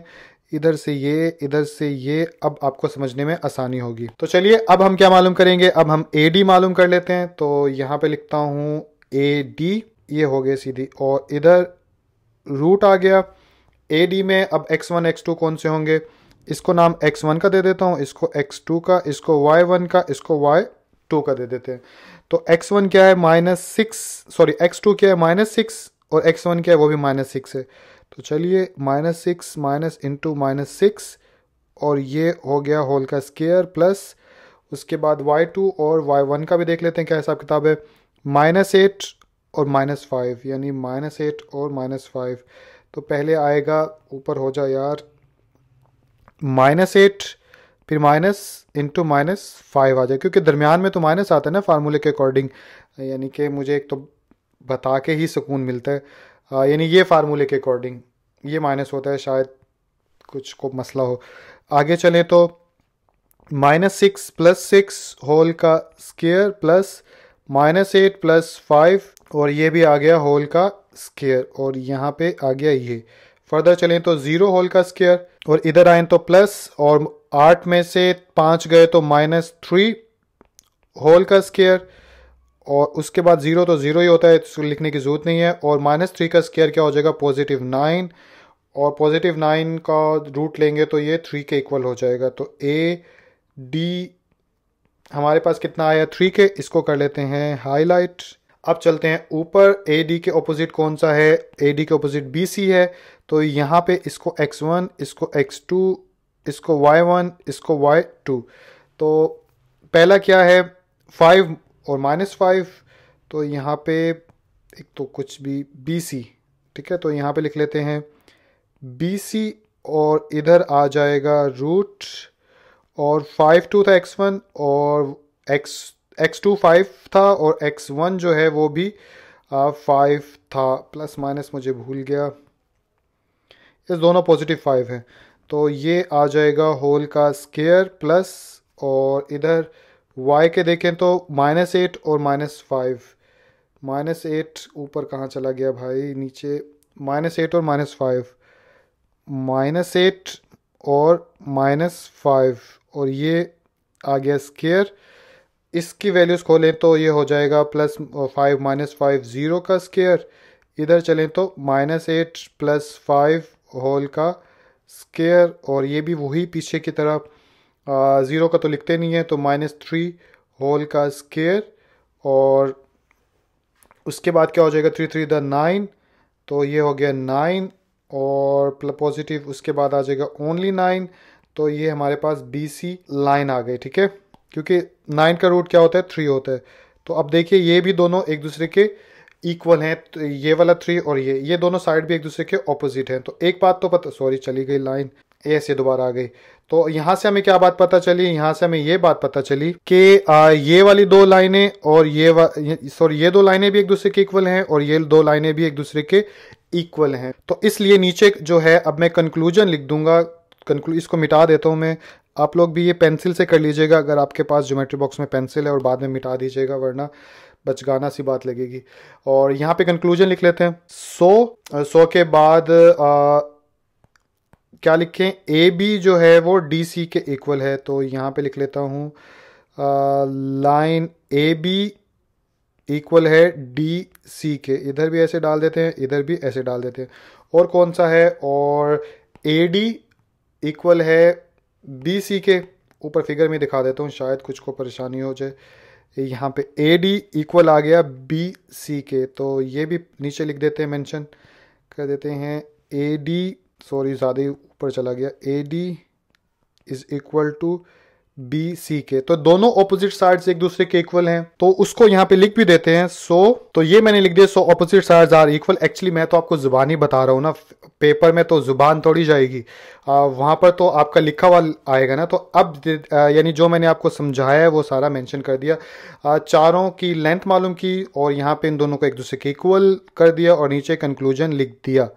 इधर से ये इधर से ये अब आपको समझने में आसानी होगी तो चलिए अब हम क्या मालूम करेंगे अब हम ए डी मालूम कर लेते हैं तो यहाँ पे लिखता हूँ ए डी ये हो गए सीधी और इधर रूट आ गया ए डी में अब एक्स वन एक्स टू कौन से होंगे इसको नाम एक्स वन का दे देता हूँ इसको एक्स टू का इसको वाई वन का इसको वाई टू का दे देते हैं तो एक्स वन क्या है minus six sorry x two क्या है माइनस सिक्स और एक्स वन क्या है वो भी माइनस सिक्स है तो चलिए minus six minus into minus six और ये हो गया होल का स्केयर प्लस उसके बाद वाई टू और वाई वन का भी देख लेते हैं क्या हिसाब किताब है माइनस एट और माइनस फाइव यानी माइनस एट और माइनस फाइव तो पहले आएगा ऊपर हो जाए यार माइनस एट फिर माइनस इंटू माइनस फाइव आ जाए क्योंकि दरमियान में तो माइनस आता है ना फार्मूले के अकॉर्डिंग यानी कि मुझे एक तो बता के ही सुकून मिलता है यानी ये फार्मूले के अकॉर्डिंग ये माइनस होता है शायद कुछ को मसला हो आगे चलें तो minus six plus six whole का square plus minus eight plus five और ये भी आ गया होल का स्केयर और यहाँ पे आ गया ये फर्दर चलें तो ज़ीरो होल का स्केयर और इधर आए तो प्लस और आठ में से पाँच गए तो माइनस थ्री होल का स्केयर और उसके बाद ज़ीरो तो ज़ीरो ही होता है तो लिखने की ज़रूरत नहीं है और माइनस थ्री का स्केयर क्या हो जाएगा पॉजिटिव नाइन और पॉजिटिव नाइन का रूट लेंगे तो ये थ्री के इक्वल हो जाएगा तो ए डी हमारे पास कितना आया थ्री के इसको कर लेते हैं हाईलाइट अब चलते हैं ऊपर ए डी के ऑपोजिट कौन सा है ए डी के ऑपोजिट बी सी है तो यहाँ पे इसको एक्स वन इसको एक्स टू इसको वाई वन इसको वाई टू तो पहला क्या है फाइव और माइनस फाइव तो यहाँ पे एक तो कुछ भी बी सी ठीक है तो यहाँ पे लिख लेते हैं बी सी और इधर आ जाएगा रूट और फाइव टू था एक्स वन और एक्स एक्स टू फाइव था और एक्स वन जो है वो भी फाइव था प्लस माइनस मुझे भूल गया इस दोनों पॉजिटिव फाइव हैं तो ये आ जाएगा होल का स्केयर प्लस और इधर वाई के देखें तो माइनस एट और माइनस फाइव माइनस एट ऊपर कहाँ चला गया भाई नीचे माइनस एट और माइनस फाइव माइनस एट और माइनस फाइव और ये आ गया स्केयर इसकी वैल्यूज़ खोलें तो ये हो जाएगा plus five minus five zero का स्केयर इधर चलें तो minus eight plus five whole का स्केयर और ये भी वही पीछे की तरफ ज़ीरो का तो लिखते नहीं है तो माइनस थ्री होल का स्केयर और उसके बाद क्या हो जाएगा थ्री थ्री द नाइन तो ये हो गया नाइन और पॉजिटिव उसके बाद आ जाएगा ओनली नाइन तो ये हमारे पास बी सी लाइन आ गई ठीक है क्योंकि नाइन का रूट क्या होता है थ्री होता है तो अब देखिए ये भी दोनों एक दूसरे के इक्वल हैं तो ये वाला थ्री और ये ये दोनों साइड भी एक दूसरे के ऑपोजिट हैं तो एक बात तो पता सॉरी चली गई लाइन ए से दोबारा आ गई तो यहां से हमें क्या बात पता चली यहां से हमें ये बात पता चली कि ये वाली दो लाइनें और ये सॉरी ये दो लाइनें भी एक दूसरे के इक्वल हैं और ये दो लाइनें भी एक दूसरे के इक्वल हैं तो इसलिए नीचे जो है अब मैं कंक्लूजन लिख दूंगा कंक्लू इसको मिटा देता हूं मैं आप लोग भी ये पेंसिल से कर लीजिएगा अगर आपके पास ज्योमेट्री बॉक्स में पेंसिल है और बाद में मिटा दीजिएगा वरना बचगाना सी बात लगेगी और यहाँ पे कंक्लूजन लिख लेते हैं सो सो के बाद आ, क्या लिखें ए बी जो है वो डी सी के इक्वल है तो यहाँ पे लिख लेता हूँ लाइन ए बी इक्वल है डी सी के इधर भी ऐसे डाल देते हैं इधर भी ऐसे डाल देते हैं और कौन सा है और ए डी इक्वल है बी सी के ऊपर फिगर में दिखा देता हूँ शायद कुछ को परेशानी हो जाए यहाँ पे ए डी इक्वल आ गया बी सी के तो ये भी नीचे लिख देते हैं मेंशन कर देते हैं ए डी सॉरी ज़्यादा ही ऊपर चला गया A D is equal to B C के तो दोनों ऑपोजिट साइड्स एक दूसरे के इक्वल हैं तो उसको यहाँ पे लिख भी देते हैं सो so, तो ये मैंने लिख दिया so opposite sides are equal actually मैं तो आपको जुबानी बता रहा हूँ ना पेपर में तो जुबान थोड़ी जाएगी आ, वहाँ पर तो आपका लिखा हुआ आएगा ना तो अब यानी जो मैंने आपको समझाया है वो सारा मैंशन कर दिया आ, चारों की लेंथ मालूम की और यहाँ पर इन दोनों को एक दूसरे के इक्वल कर दिया और नीचे कंक्लूजन लिख दिया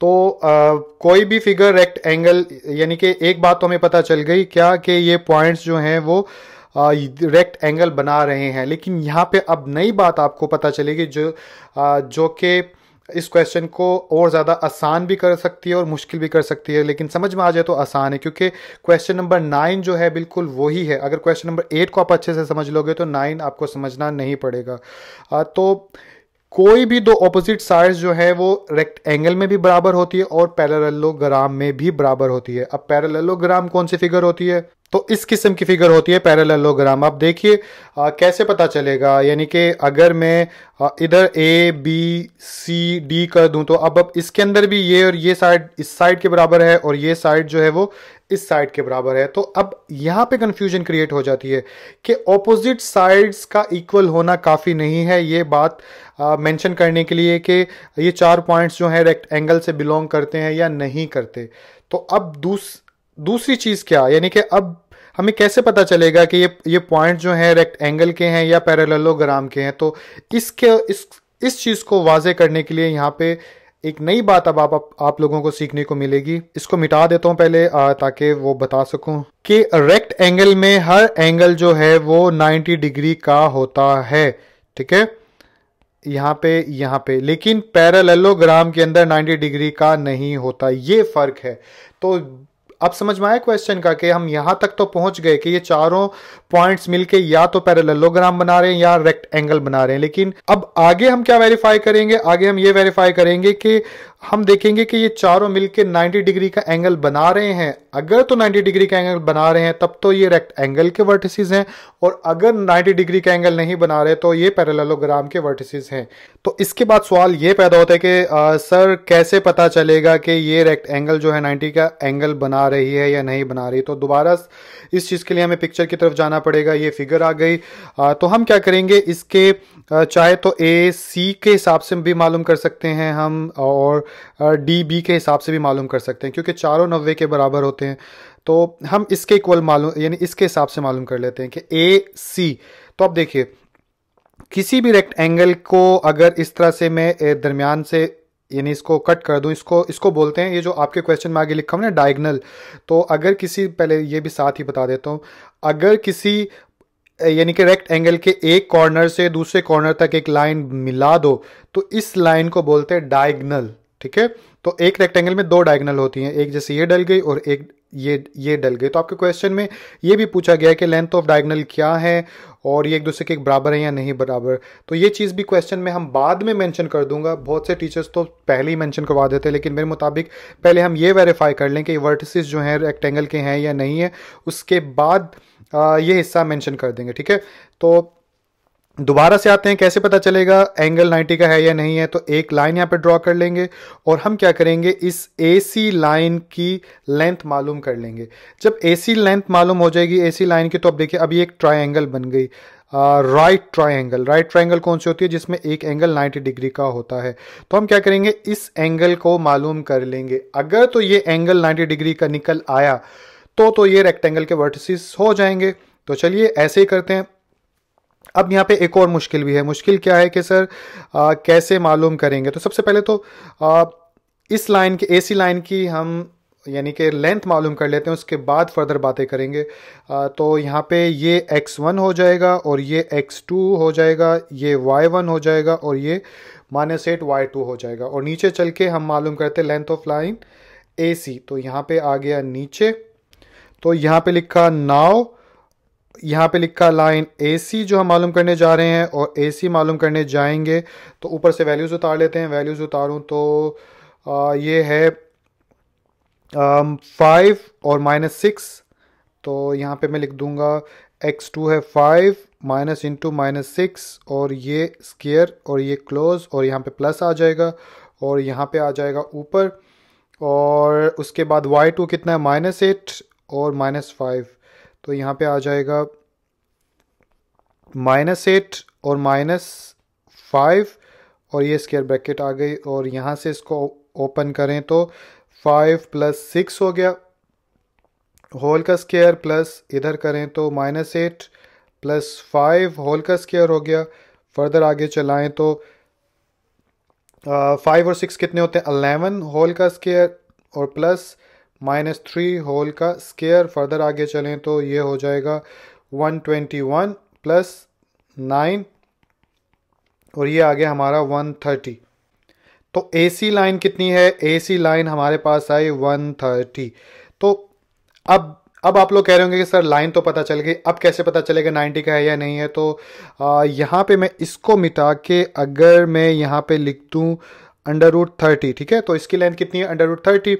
तो आ, कोई भी फिगर रेक्ट एंगल यानी कि एक बात तो हमें पता चल गई क्या कि ये पॉइंट्स जो हैं वो रेक्ट एंगल बना रहे हैं लेकिन यहाँ पे अब नई बात आपको पता चलेगी जो आ, जो कि इस क्वेश्चन को और ज़्यादा आसान भी कर सकती है और मुश्किल भी कर सकती है लेकिन समझ में आ जाए तो आसान है क्योंकि क्वेश्चन नंबर नाइन जो है बिल्कुल वही है अगर क्वेश्चन नंबर एट को आप अच्छे से समझ लोगे तो नाइन आपको समझना नहीं पड़ेगा आ, तो कोई भी दो ऑपोजिट साइड्स जो है वो रेक्ट एंगल में भी बराबर होती है और पैरेललोग्राम में भी बराबर होती है अब पैरेललोग्राम कौन सी फिगर होती है तो इस किस्म की फिगर होती है पैरेललोग्राम आप देखिए कैसे पता चलेगा यानी कि अगर मैं आ, इधर ए बी सी डी कर दूं तो अब अब इसके अंदर भी ये और ये साइड इस साइड के बराबर है और ये साइड जो है वो इस साइड के बराबर है तो अब यहाँ पे कन्फ्यूजन क्रिएट हो जाती है कि ऑपोजिट साइड्स का इक्वल होना काफ़ी नहीं है ये बात मेंशन करने के लिए कि ये चार पॉइंट्स जो हैं रेक्ट एंगल से बिलोंग करते हैं या नहीं करते तो अब दूस दूसरी चीज़ क्या यानी कि अब हमें कैसे पता चलेगा कि ये ये पॉइंट जो हैं रेक्ट एंगल के हैं या पैरेललोग्राम के हैं तो इसके इस इस चीज़ को वाजे करने के लिए यहाँ पे एक नई बात अब आप, आप, आप लोगों को सीखने को मिलेगी इसको मिटा देता हूं पहले ताकि वो बता सकूं कि रेक्ट एंगल में हर एंगल जो है वो 90 डिग्री का होता है ठीक है यहाँ पे यहाँ पे लेकिन पैरेललोग्राम के अंदर 90 डिग्री का नहीं होता ये फर्क है तो अब समझ में आया क्वेश्चन का कि हम यहां तक तो पहुंच गए कि ये चारों पॉइंट्स मिलके या तो पैरेललोग्राम बना रहे हैं या रेक्ट एंगल बना रहे हैं लेकिन अब आगे हम क्या वेरीफाई करेंगे आगे हम ये वेरीफाई करेंगे कि हम देखेंगे कि ये चारों मिलके 90 डिग्री का एंगल बना रहे हैं अगर तो 90 डिग्री का एंगल बना रहे हैं तब तो ये रेक्ट एंगल के वर्टिसेस हैं और अगर 90 डिग्री का एंगल नहीं बना रहे तो ये पैरेललोग्राम के वर्टिसेस हैं तो इसके बाद सवाल ये पैदा होता है कि आ, सर कैसे पता चलेगा कि ये रेक्ट एंगल जो है नाइन्टी का एंगल बना रही है या नहीं बना रही तो दोबारा इस चीज़ के लिए हमें पिक्चर की तरफ जाना पड़ेगा ये फिगर आ गई आ, तो हम क्या करेंगे इसके चाहे तो ए सी के हिसाब से भी मालूम कर सकते हैं हम और डी बी के हिसाब से भी मालूम कर सकते हैं क्योंकि चारों नब्बे के बराबर होते हैं तो हम इसके इक्वल मालूम यानी इसके हिसाब से मालूम कर लेते हैं कि ए सी तो आप देखिए किसी भी रेक्ट एंगल को अगर इस तरह से मैं दरमियान से यानी इसको कट कर दूं इसको इसको बोलते हैं ये जो आपके क्वेश्चन में आगे लिखा हुआ ना डायगनल तो अगर किसी पहले ये भी साथ ही बता देता हूँ अगर किसी यानी कि रेक्ट एंगल के एक कॉर्नर से दूसरे कॉर्नर तक एक लाइन मिला दो तो इस लाइन को बोलते हैं डायगनल ठीक है तो एक रेक्टेंगल में दो डायगनल होती हैं एक जैसे ये डल गई और एक ये ये डल गई तो आपके क्वेश्चन में ये भी पूछा गया है कि लेंथ ऑफ डायगनल क्या है और ये एक दूसरे के बराबर है या नहीं बराबर तो ये चीज़ भी क्वेश्चन में हम बाद में मेंशन कर दूंगा बहुत से टीचर्स तो पहले ही मेंशन करवा देते हैं लेकिन मेरे मुताबिक पहले हम ये वेरीफाई कर लें कि वर्टिस जो हैं रेक्टेंगल के हैं या नहीं है उसके बाद ये हिस्सा मेंशन कर देंगे ठीक है तो दोबारा से आते हैं कैसे पता चलेगा एंगल 90 का है या नहीं है तो एक लाइन यहाँ पे ड्रॉ कर लेंगे और हम क्या करेंगे इस एसी लाइन की लेंथ मालूम कर लेंगे जब एसी लेंथ मालूम हो जाएगी एसी लाइन की तो अब देखिए अभी एक ट्रायंगल बन गई राइट ट्रायंगल राइट ट्रायंगल कौन सी होती है जिसमें एक एंगल 90 डिग्री का होता है तो हम क्या करेंगे इस एंगल को मालूम कर लेंगे अगर तो ये एंगल 90 डिग्री का निकल आया तो तो ये रेक्टेंगल के वर्टिसेस हो जाएंगे तो चलिए ऐसे ही करते हैं अब यहाँ पे एक और मुश्किल भी है मुश्किल क्या है कि सर आ, कैसे मालूम करेंगे तो सबसे पहले तो आ, इस लाइन की एसी लाइन की हम यानी कि लेंथ मालूम कर लेते हैं उसके बाद फर्दर बातें करेंगे आ, तो यहाँ पे ये एक्स वन हो जाएगा और ये एक्स टू हो जाएगा ये वाई वन हो जाएगा और ये माइनस एट वाई टू हो जाएगा और नीचे चल के हम मालूम करते हैं length of line A C तो यहाँ पे आ गया नीचे तो यहाँ पे लिखा नाव यहाँ पे लिखा लाइन सी जो हम मालूम करने जा रहे हैं और सी मालूम करने जाएंगे तो ऊपर से वैल्यूज़ उतार लेते हैं वैल्यूज़ उतारूँ तो आ, ये है फाइव um, और माइनस सिक्स तो यहाँ पे मैं लिख दूँगा एक्स टू है five minus into minus six और ये स्केयर और ये क्लोज और यहाँ पे प्लस आ जाएगा और यहाँ पे आ जाएगा ऊपर और उसके बाद वाई टू कितना है माइनस एट और माइनस फाइव तो यहाँ पे आ जाएगा माइनस एट और माइनस फाइव और ये स्केयर ब्रैकेट आ गई और यहाँ से इसको ओपन करें तो फाइव प्लस सिक्स हो गया होल का स्केयर प्लस इधर करें तो minus eight plus five whole का स्केयर हो गया फर्दर आगे चलाएं तो फाइव uh, और सिक्स कितने होते हैं अलेवन होल का स्केयर और प्लस माइनस थ्री होल का स्केयर फर्दर आगे चलें तो ये हो जाएगा one twenty one plus nine और ये आगे हमारा वन थर्टी तो ए सी लाइन कितनी है ए लाइन हमारे पास आई वन थर्टी तो अब अब आप लोग कह रहे होंगे कि सर लाइन तो पता चल गई अब कैसे पता चलेगा 90 का है या नहीं है तो यहां पे मैं इसको मिटा के अगर मैं यहां पे लिख दूँ अंडर रूट थर्टी ठीक है तो इसकी लेंथ कितनी है अंडर रूट थर्टी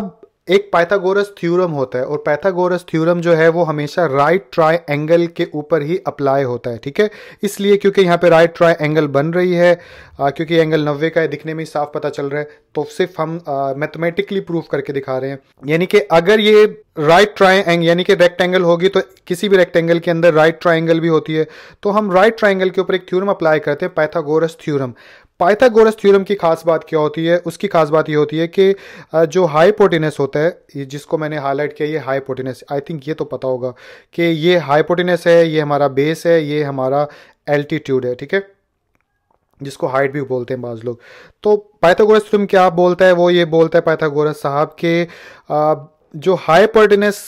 अब एक पाइथागोरस थ्योरम होता है और पाइथागोरस थ्योरम जो है वो हमेशा राइट ट्राई एंगल के ऊपर ही अप्लाई होता है ठीक है इसलिए क्योंकि यहाँ पे राइट ट्राई एंगल बन रही है आ, क्योंकि एंगल नब्बे का है दिखने में साफ पता चल रहा है तो सिर्फ हम मैथमेटिकली प्रूव करके दिखा रहे हैं यानी कि अगर ये राइट ट्राई एंगल यानी कि रेक्टेंगल होगी तो किसी भी रेक्टेंगल के अंदर राइट ट्राइंगल भी होती है तो हम राइट ट्राइंगल के ऊपर एक थ्यूरम अप्लाई करते हैं पैथागोरस थ्यूरम पाइथागोरस थ्योरम की खास बात क्या होती है उसकी खास बात ये होती है कि जो हाईपोटिनस होता है जिसको मैंने हाईलाइट किया ये हाईपोटिनस आई थिंक ये तो पता होगा कि ये हाईपोटिनस है ये हमारा बेस है ये हमारा एल्टीट्यूड है ठीक है जिसको हाइट भी बोलते हैं बाज लोग तो पाइथागोरस थ्योरम क्या बोलता है वो ये बोलता है पाइथागोरस साहब के जो हाईपोटिनस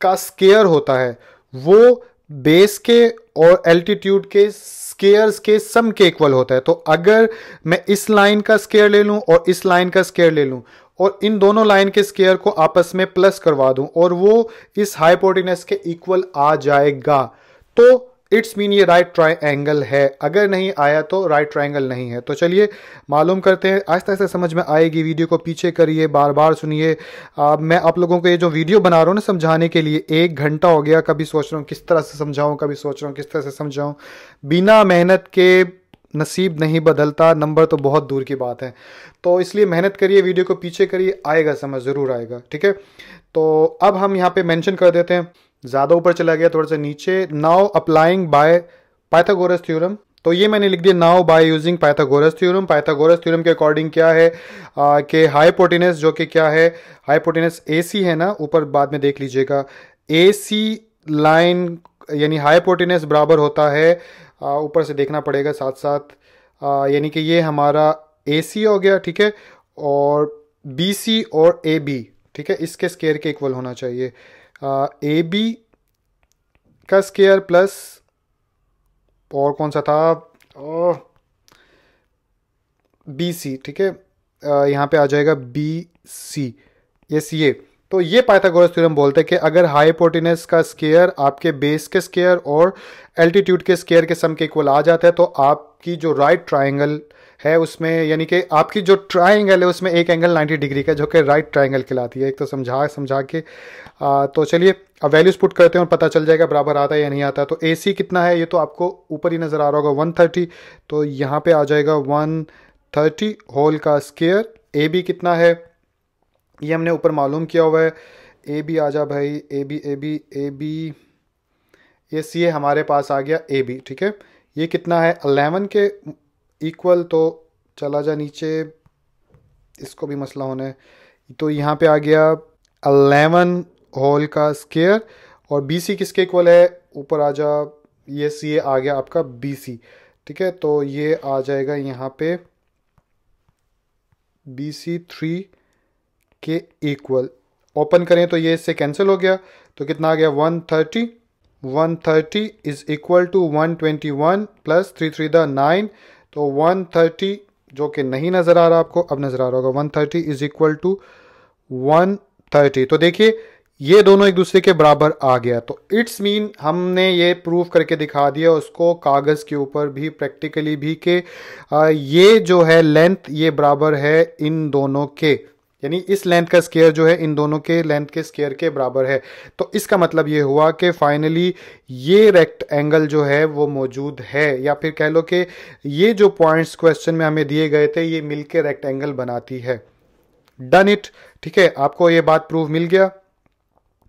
का स्केयर होता है वो बेस के और एल्टीट्यूड के स्केयर्स के सम के इक्वल होता है तो अगर मैं इस लाइन का स्केयर ले लूं और इस लाइन का स्केयर ले लूं और इन दोनों लाइन के स्केयर को आपस में प्लस करवा दूं और वो इस हाइपोटिनस के इक्वल आ जाएगा तो इट्स मीन ये राइट ट्राइंगल है अगर नहीं आया तो राइट ट्राइंगल नहीं है तो चलिए मालूम करते हैं आहिस्ता आहिस्ता समझ में आएगी वीडियो को पीछे करिए बार बार सुनिए मैं आप लोगों को ये जो वीडियो बना रहा हूँ ना समझाने के लिए एक घंटा हो गया कभी सोच रहा हूँ किस तरह से समझाऊँ कभी सोच रहा हूँ किस तरह से समझाऊँ बिना मेहनत के नसीब नहीं बदलता नंबर तो बहुत दूर की बात है तो इसलिए मेहनत करिए वीडियो को पीछे करिए आएगा समझ ज़रूर आएगा ठीक है तो अब हम यहाँ पे मेंशन कर देते हैं ज़्यादा ऊपर चला गया थोड़ा सा नीचे now applying by Pythagoras theorem तो ये मैंने लिख दिया now by using Pythagoras theorem Pythagoras theorem के अकॉर्डिंग क्या है कि प्रोटीनस जो कि क्या है प्रोटीनस ए सी है ना ऊपर बाद में देख लीजिएगा ए सी लाइन यानी प्रोटीनस बराबर होता है ऊपर से देखना पड़ेगा साथ साथ यानी कि ये हमारा ए सी हो गया ठीक है और बी सी और ए बी ठीक है इसके स्केयर के इक्वल होना चाहिए ए uh, बी का स्केयर प्लस और कौन सा था बी uh, सी ठीक है uh, यहाँ पे आ जाएगा बी सी यस ये तो ये पाइथागोरस थ्योरम बोलते हैं कि अगर प्रोटीनस का स्केयर आपके बेस के स्केयर और एल्टीट्यूड के स्केयर के सम के इक्वल आ जाता है तो आपकी जो राइट right ट्राइंगल है उसमें यानी कि आपकी जो ट्राइंगल है उसमें एक एंगल 90 डिग्री का जो कि राइट ट्राइंगल कहलाती है एक तो समझा समझा के आ, तो चलिए अब वैल्यूज पुट करते हैं और पता चल जाएगा बराबर आता है या नहीं आता तो ए सी कितना है ये तो आपको ऊपर ही नज़र आ रहा होगा वन थर्टी तो यहाँ पर आ जाएगा वन थर्टी होल का स्केयर ए बी कितना है ये हमने ऊपर मालूम किया हुआ है ए बी आ जा भाई A B A B A B ये सी हमारे पास आ गया ए बी ठीक है ये कितना है अलेवन के इक्वल तो चला जा नीचे इसको भी मसला होना है तो यहाँ पे आ गया अलेवन होल का स्केयर और बी सी किसके इक्वल है ऊपर आ जा ये सी आ गया आपका बी सी ठीक है तो ये आ जाएगा यहाँ पे बी सी थ्री के इक्वल ओपन करें तो ये इससे कैंसिल हो गया तो कितना आ गया one thirty one thirty is equal to one twenty one plus three three the nine तो 130 जो कि नहीं नज़र आ रहा आपको अब नज़र आ रहा होगा 130 thirty is equal to one तो देखिए ये दोनों एक दूसरे के बराबर आ गया तो इट्स मीन हमने ये प्रूव करके दिखा दिया उसको कागज़ के ऊपर भी प्रैक्टिकली भी कि ये जो है लेंथ ये बराबर है इन दोनों के यानी इस लेंथ का स्केयर जो है इन दोनों के लेंथ के स्केयर के बराबर है तो इसका मतलब ये हुआ कि फाइनली ये रेक्ट एंगल जो है वो मौजूद है या फिर कह लो कि ये जो पॉइंट्स क्वेश्चन में हमें दिए गए थे ये मिल के रेक्ट एंगल बनाती है डन इट ठीक है आपको ये बात प्रूव मिल गया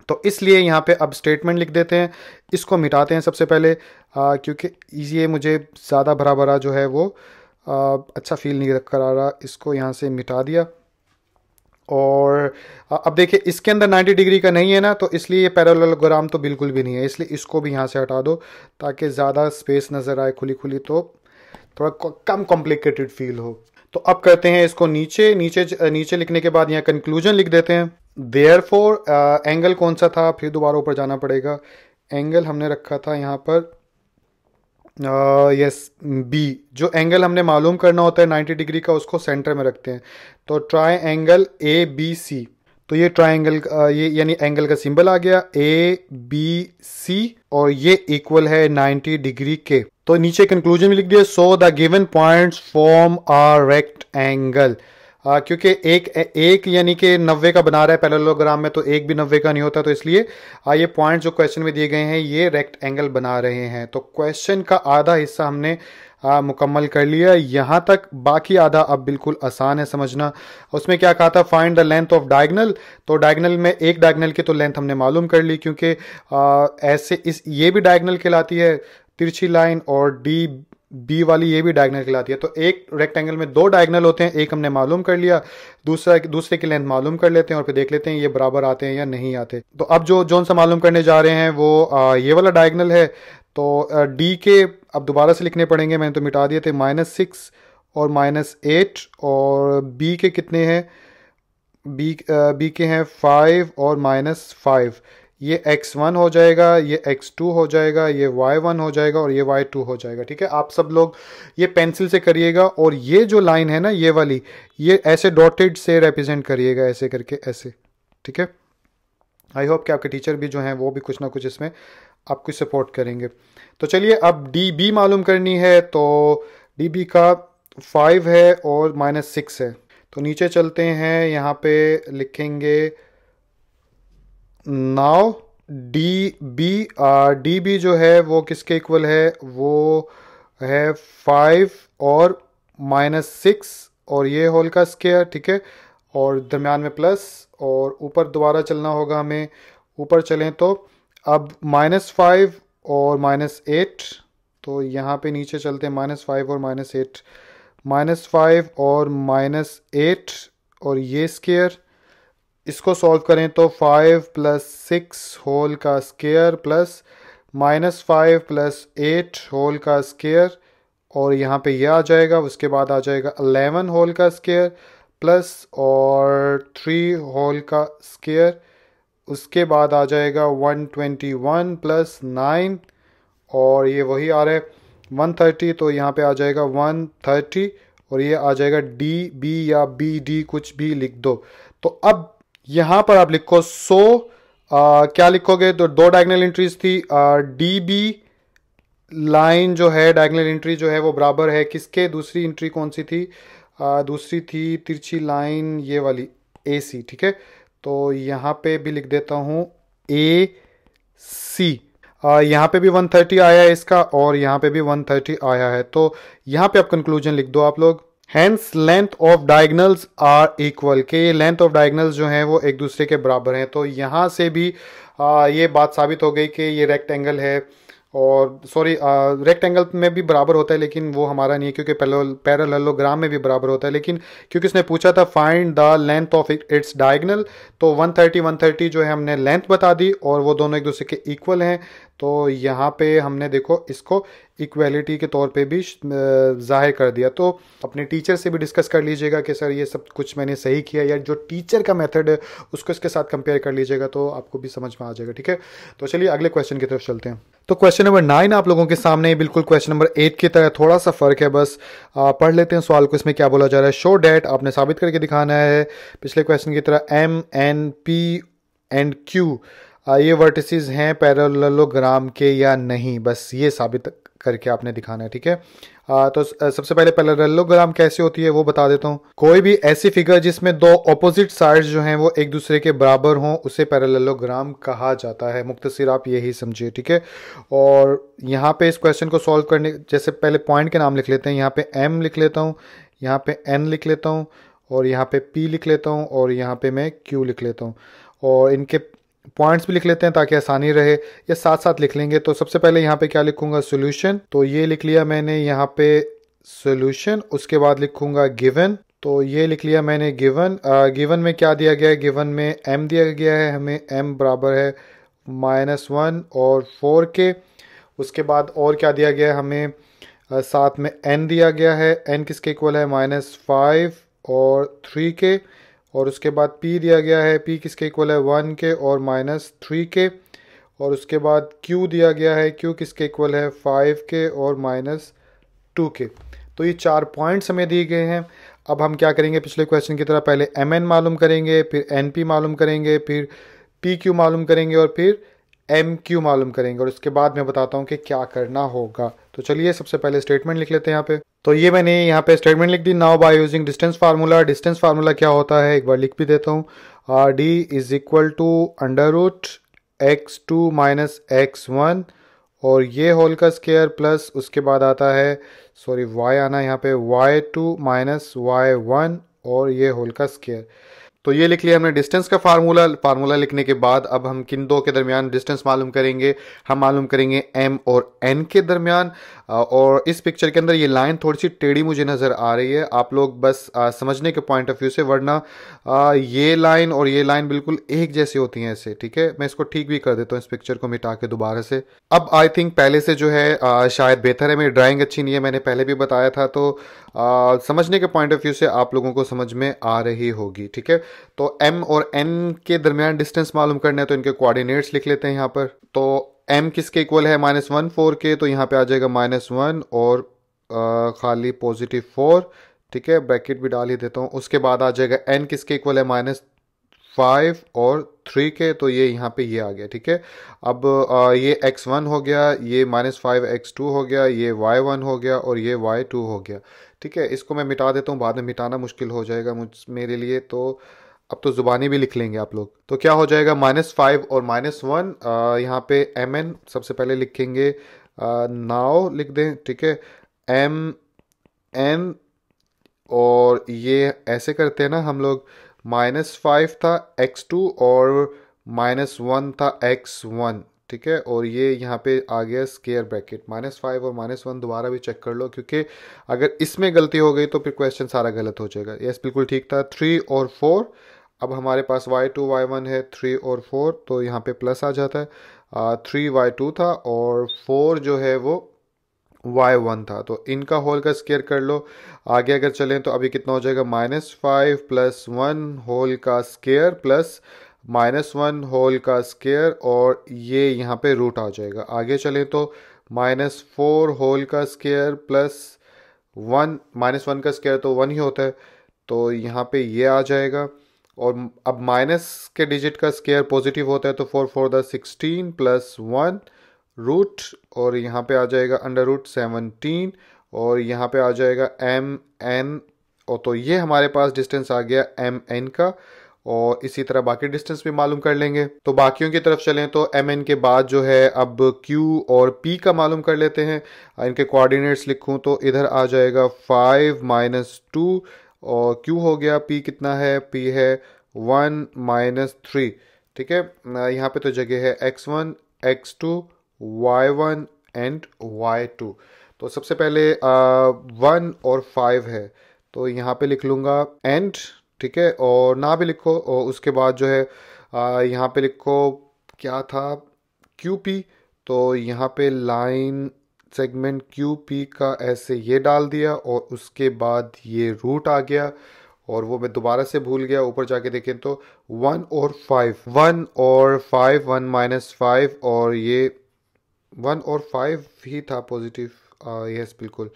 तो इसलिए यहाँ पे अब स्टेटमेंट लिख देते हैं इसको मिटाते हैं सबसे पहले क्योंकि ये मुझे ज़्यादा भरा भरा जो है वो आ, अच्छा फील नहीं करा रहा इसको यहाँ से मिटा दिया और अब देखिए इसके अंदर 90 डिग्री का नहीं है ना तो इसलिए ये पैरोलोग्राम तो बिल्कुल भी नहीं है इसलिए इसको भी यहाँ से हटा दो ताकि ज़्यादा स्पेस नज़र आए खुली खुली तो थोड़ा कम कॉम्प्लिकेटेड फील हो तो अब करते हैं इसको नीचे नीचे नीचे लिखने के बाद यहाँ कंक्लूजन लिख देते हैं देयर फोर एंगल कौन सा था फिर दोबारा ऊपर जाना पड़ेगा एंगल हमने रखा था यहाँ पर यस uh, बी yes, जो एंगल हमने मालूम करना होता है 90 डिग्री का उसको सेंटर में रखते हैं तो triangle A B C तो ये ट्राइंगल ये यानी एंगल का सिंबल आ गया ए बी सी और ये इक्वल है 90 डिग्री के तो नीचे कंक्लूजन में लिख दिया so the given points form a rectangle क्योंकि एक एक यानी कि नब्बे का बना रहा है पैरेललोग्राम में तो एक भी नब्बे का नहीं होता तो इसलिए आ, ये पॉइंट जो क्वेश्चन में दिए गए हैं ये रेक्ट एंगल बना रहे हैं तो क्वेश्चन का आधा हिस्सा हमने आ, हाँ, मुकम्मल कर लिया यहाँ तक बाकी आधा अब बिल्कुल आसान है समझना उसमें क्या कहा था find the length of diagonal तो डायगनल में एक डायगनल की तो लेंथ हमने मालूम कर ली क्योंकि ऐसे इस ये भी डायगनल कहलाती है तिरछी लाइन और डी बी वाली ये भी डायगनल कहलाती है तो एक रेक्टेंगल में दो डायगनल होते हैं एक हमने मालूम कर लिया दूसरा दूसरे की लेंथ मालूम कर लेते हैं और फिर देख लेते हैं ये बराबर आते हैं या नहीं आते तो अब जो जोन सा मालूम करने जा रहे हैं वो आ, ये वाला डायगनल है तो डी के अब दोबारा से लिखने पड़ेंगे मैंने तो मिटा दिए थे माइनस सिक्स और माइनस एट और बी के कितने हैं बी बी uh, के हैं फाइव और माइनस फाइव ये एक्स वन हो जाएगा ये एक्स टू हो जाएगा ये वाई वन हो जाएगा और ये वाई टू हो जाएगा ठीक है आप सब लोग ये पेंसिल से करिएगा और ये जो लाइन है ना ये वाली ये ऐसे डॉटेड से रिप्रेजेंट करिएगा ऐसे करके ऐसे ठीक है आई होप कि आपके टीचर भी जो हैं वो भी कुछ ना कुछ इसमें आपको सपोर्ट करेंगे तो चलिए अब डी बी मालूम करनी है तो डी बी का फाइव है और माइनस सिक्स है तो नीचे चलते हैं यहाँ पे लिखेंगे now D B D B जो है वो किसके इक्वल है वो है फाइव और माइनस सिक्स और ये होल का स्केयर ठीक है और दरमियान में प्लस और ऊपर दोबारा चलना होगा हमें ऊपर चलें तो अब माइनस फाइव और माइनस एट तो यहाँ पे नीचे चलते हैं माइनस फाइव और माइनस एट माइनस फाइव और माइनस एट और ये स्केयर इसको सॉल्व करें तो फाइव प्लस सिक्स होल का square plus minus five plus eight whole का स्केयर और यहाँ पे ये यह आ जाएगा उसके बाद आ जाएगा अलेवन होल का स्केयर प्लस और थ्री होल का स्केयर उसके बाद आ जाएगा 121 प्लस नाइन और ये वही आ रहा है 130 तो यहाँ पे आ जाएगा 130 और ये आ जाएगा डी बी या बी डी कुछ भी लिख दो तो अब यहाँ पर आप लिखो सो आ, क्या लिखोगे तो दो डायगनल एंट्रीज थी डी बी लाइन जो है डायगनल एंट्री जो है वो बराबर है किसके दूसरी एंट्री कौन सी थी आ, दूसरी थी तिरछी लाइन ये वाली ए सी ठीक है तो यहाँ पे भी लिख देता हूँ ए सी यहाँ पे भी 130 आया है इसका और यहाँ पे भी 130 आया है तो यहाँ पे आप कंक्लूजन लिख दो आप लोग hence length of diagonals are equal के ये लेंथ ऑफ डायगनल्स जो हैं वो एक दूसरे के बराबर हैं तो यहाँ से भी आ, ये बात साबित हो गई कि ये रेक्टेंगल है और सॉरी रेक्टेंगल में भी बराबर होता है लेकिन वो हमारा नहीं है क्योंकि पैरलोग्राम में भी बराबर होता है लेकिन क्योंकि उसने पूछा था find the length of its diagonal तो 130 130 जो है हमने लेंथ बता दी और वो दोनों एक दूसरे के इक्वल हैं तो यहाँ पे हमने देखो इसको इक्वेलिटी के तौर पे भी जाहिर कर दिया तो अपने टीचर से भी डिस्कस कर लीजिएगा कि सर ये सब कुछ मैंने सही किया या जो टीचर का मेथड है उसको इसके साथ कंपेयर कर लीजिएगा तो आपको भी समझ में आ जाएगा ठीक है तो चलिए अगले क्वेश्चन की तरफ चलते हैं तो क्वेश्चन नंबर नाइन आप लोगों के सामने बिल्कुल क्वेश्चन नंबर एट की तरह थोड़ा सा फर्क है बस आ, पढ़ लेते हैं सवाल को इसमें क्या बोला जा रहा है शो डेट आपने साबित करके दिखाना है पिछले क्वेश्चन की तरह M N P and Q ये वर्टिसेस हैं पैरेललोग्राम के या नहीं बस ये साबित करके आपने दिखाना है ठीक है आ, तो सबसे पहले पैरेललोग्राम कैसे होती है वो बता देता हूँ कोई भी ऐसी फिगर जिसमें दो ऑपोजिट साइड्स जो हैं वो एक दूसरे के बराबर हों उसे पैरेललोग्राम कहा जाता है मुख्तसर आप यही समझिए ठीक है और यहाँ पे इस क्वेश्चन को सॉल्व करने जैसे पहले पॉइंट के नाम लिख लेते हैं यहाँ पे एम लिख लेता हूँ यहाँ पे एन लिख लेता हूँ और यहाँ पे पी लिख लेता हूँ और यहाँ पे मैं क्यू लिख लेता हूँ और इनके पॉइंट्स भी लिख लेते हैं ताकि आसानी रहे या साथ साथ लिख लेंगे तो सबसे पहले यहाँ पे क्या लिखूंगा सोल्यूशन तो ये लिख लिया मैंने यहाँ पे सोल्यूशन उसके बाद लिखूंगा गिवन तो ये लिख लिया मैंने गिवन गिवन में क्या दिया गया है गिवन में एम दिया गया है हमें एम बराबर है माइनस वन और फोर के उसके बाद और क्या दिया गया है हमें आ, साथ में एन दिया गया है एन किसके इक्वल है माइनस फाइव और थ्री के और उसके बाद पी दिया गया है पी किसके इक्वल है वन के और माइनस थ्री के और उसके बाद क्यू दिया गया है क्यू किसके इक्वल है फाइव के और माइनस टू के तो ये चार पॉइंट्स हमें दिए गए हैं अब हम क्या करेंगे पिछले क्वेश्चन की तरह पहले एम एन मालूम करेंगे फिर एन पी मालूम करेंगे फिर पी क्यू मालूम करेंगे और फिर एम क्यू मालूम करेंगे और उसके बाद मैं बताता हूँ कि क्या करना होगा तो चलिए सबसे पहले स्टेटमेंट लिख लेते हैं यहाँ पे तो ये मैंने यहाँ पे स्टेटमेंट लिख दी now by using distance formula distance formula क्या होता है एक बार लिख भी देता हूँ R D is equal to under root x two minus x one और ये होल का स्केयर प्लस उसके बाद आता है सॉरी वाई आना यहाँ पे Y two minus Y one और ये होल का स्केयर तो ये लिख लिया हमने डिस्टेंस का फार्मूला फार्मूला लिखने के बाद अब हम किन दो के दरमियान डिस्टेंस मालूम करेंगे हम मालूम करेंगे एम और एन के दरमियान और इस पिक्चर के अंदर ये लाइन थोड़ी सी टेढ़ी मुझे नज़र आ रही है आप लोग बस आ, समझने के पॉइंट ऑफ व्यू से वरना आ, ये लाइन और ये लाइन बिल्कुल एक जैसी होती हैं ऐसे ठीक है मैं इसको ठीक भी कर देता हूँ इस पिक्चर को मिटा के दोबारा से अब आई थिंक पहले से जो है आ, शायद बेहतर है मेरी ड्राइंग अच्छी नहीं है मैंने पहले भी बताया था तो समझने के पॉइंट ऑफ व्यू से आप लोगों को समझ में आ रही होगी ठीक है तो एम और एन के दरमियान डिस्टेंस मालूम करना है तो इनके कोऑर्डिनेट्स लिख लेते हैं यहाँ पर तो एम किसके इक्वल है माइनस वन फोर के तो यहाँ पे आ जाएगा माइनस वन और आ, खाली पॉजिटिव फोर ठीक है ब्रैकेट भी डाल ही देता हूँ उसके बाद आ जाएगा एन किसके इक्वल है माइनस फाइव और थ्री के तो ये यहाँ पे ये आ गया ठीक है अब आ, ये एक्स वन हो गया ये माइनस फाइव एक्स टू हो गया ये वाई वन हो गया और ये वाई टू हो गया ठीक है इसको मैं मिटा देता हूँ बाद में मिटाना मुश्किल हो जाएगा मुझ मेरे लिए तो अब तो ज़ुबानी भी लिख लेंगे आप लोग तो क्या हो जाएगा माइनस फाइव और माइनस वन यहाँ पे एम एन सबसे पहले लिखेंगे नाव लिख दें ठीक है एम एन और ये ऐसे करते हैं ना हम लोग माइनस फाइव था एक्स टू और माइनस वन था एक्स वन ठीक है और ये यहाँ पे आ गया स्केयर ब्रैकेट माइनस फाइव और माइनस वन दोबारा भी चेक कर लो क्योंकि अगर इसमें गलती हो गई तो फिर क्वेश्चन सारा गलत हो जाएगा यस बिल्कुल ठीक था थ्री और फोर अब हमारे पास वाई टू वाई वन है थ्री और फोर तो यहाँ पे प्लस आ जाता है थ्री वाई टू था और फोर जो है वो वाई वन था तो इनका होल का स्केयर कर लो आगे अगर चलें तो अभी कितना हो जाएगा minus five plus one whole का square plus minus one whole का स्केयर और ये यहाँ पे रूट आ जाएगा आगे चलें तो माइनस फोर होल का square plus one minus one का स्केयर तो वन ही होता है तो यहाँ पे ये आ जाएगा और अब माइनस के डिजिट का स्केयर पॉजिटिव होता है तो four four the sixteen plus one root और यहाँ पे आ जाएगा अंडर रूट सेवनटीन और यहाँ पे आ जाएगा एम एन और तो ये हमारे पास डिस्टेंस आ गया एम एन का और इसी तरह बाकी डिस्टेंस भी मालूम कर लेंगे तो बाकियों की तरफ चलें तो एम एन के बाद जो है अब क्यू और पी का मालूम कर लेते हैं इनके कोऑर्डिनेट्स लिखूं तो इधर आ जाएगा फाइव माइनस टू और क्यू हो गया पी कितना है पी है वन माइनस थ्री ठीक है यहाँ पे तो जगह है X one x two Y one and Y two तो सबसे पहले वन और फाइव है तो यहाँ पे लिख लूँगा एंड ठीक है और ना भी लिखो और उसके बाद जो है यहाँ पे लिखो क्या था क्यू पी तो यहाँ पे लाइन सेगमेंट क्यू पी का ऐसे ये डाल दिया और उसके बाद ये रूट आ गया और वो मैं दोबारा से भूल गया ऊपर जाके देखें तो वन और फाइव वन और फाइव वन माइनस फाइव और ये वन और फाइव ही था पॉजिटिव यस बिल्कुल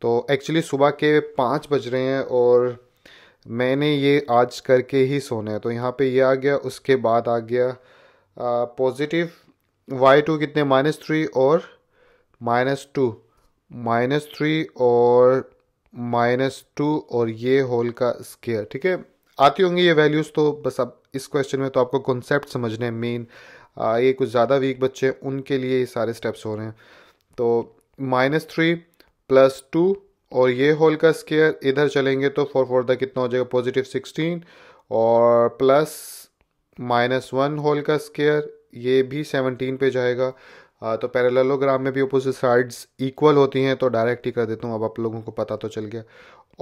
तो एक्चुअली सुबह के पाँच बज रहे हैं और मैंने ये आज करके ही सोना है तो यहाँ पे ये आ गया उसके बाद आ गया पॉजिटिव वाई टू कितने माइनस थ्री और माइनस टू माइनस थ्री और माइनस टू और ये होल का स्केयर ठीक है आती होंगी ये वैल्यूज़ तो बस अब इस क्वेश्चन में तो आपको कॉन्सेप्ट समझने मेन ये कुछ ज़्यादा वीक बच्चे उनके लिए ये सारे स्टेप्स हो रहे हैं तो माइनस थ्री प्लस टू और ये होल का स्केयर इधर चलेंगे तो फोर फोर द कितना हो जाएगा पॉजिटिव सिक्सटीन और प्लस माइनस वन होल का स्केयर ये भी सेवनटीन पे जाएगा तो पैरेललोग्राम में भी अपोजिट साइड्स इक्वल होती हैं तो डायरेक्ट ही कर देता हूँ अब आप लोगों को पता तो चल गया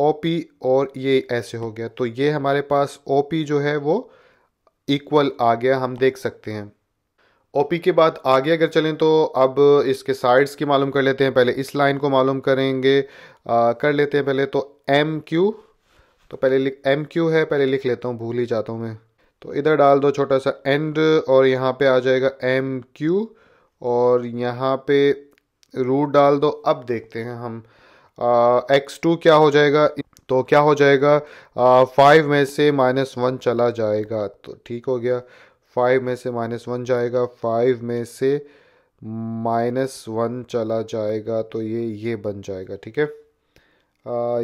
ओ पी और ये ऐसे हो गया तो ये हमारे पास ओ पी जो है वो इक्वल आ गया हम देख सकते हैं ओ पी के बाद आगे अगर चलें तो अब इसके साइड्स की मालूम कर लेते हैं पहले इस लाइन को मालूम करेंगे आ, कर लेते हैं पहले तो एम क्यू तो पहले लिख एम क्यू है पहले लिख लेता हूँ भूल ही जाता हूँ मैं तो इधर डाल दो छोटा सा एंड और यहाँ पे आ जाएगा एम क्यू और यहाँ पे रूट डाल दो अब देखते हैं हम एक्स टू क्या हो जाएगा तो क्या हो जाएगा फाइव में से माइनस वन चला जाएगा तो ठीक हो गया फाइव में से माइनस वन जाएगा फाइव में से माइनस वन चला जाएगा तो ये ये बन जाएगा ठीक है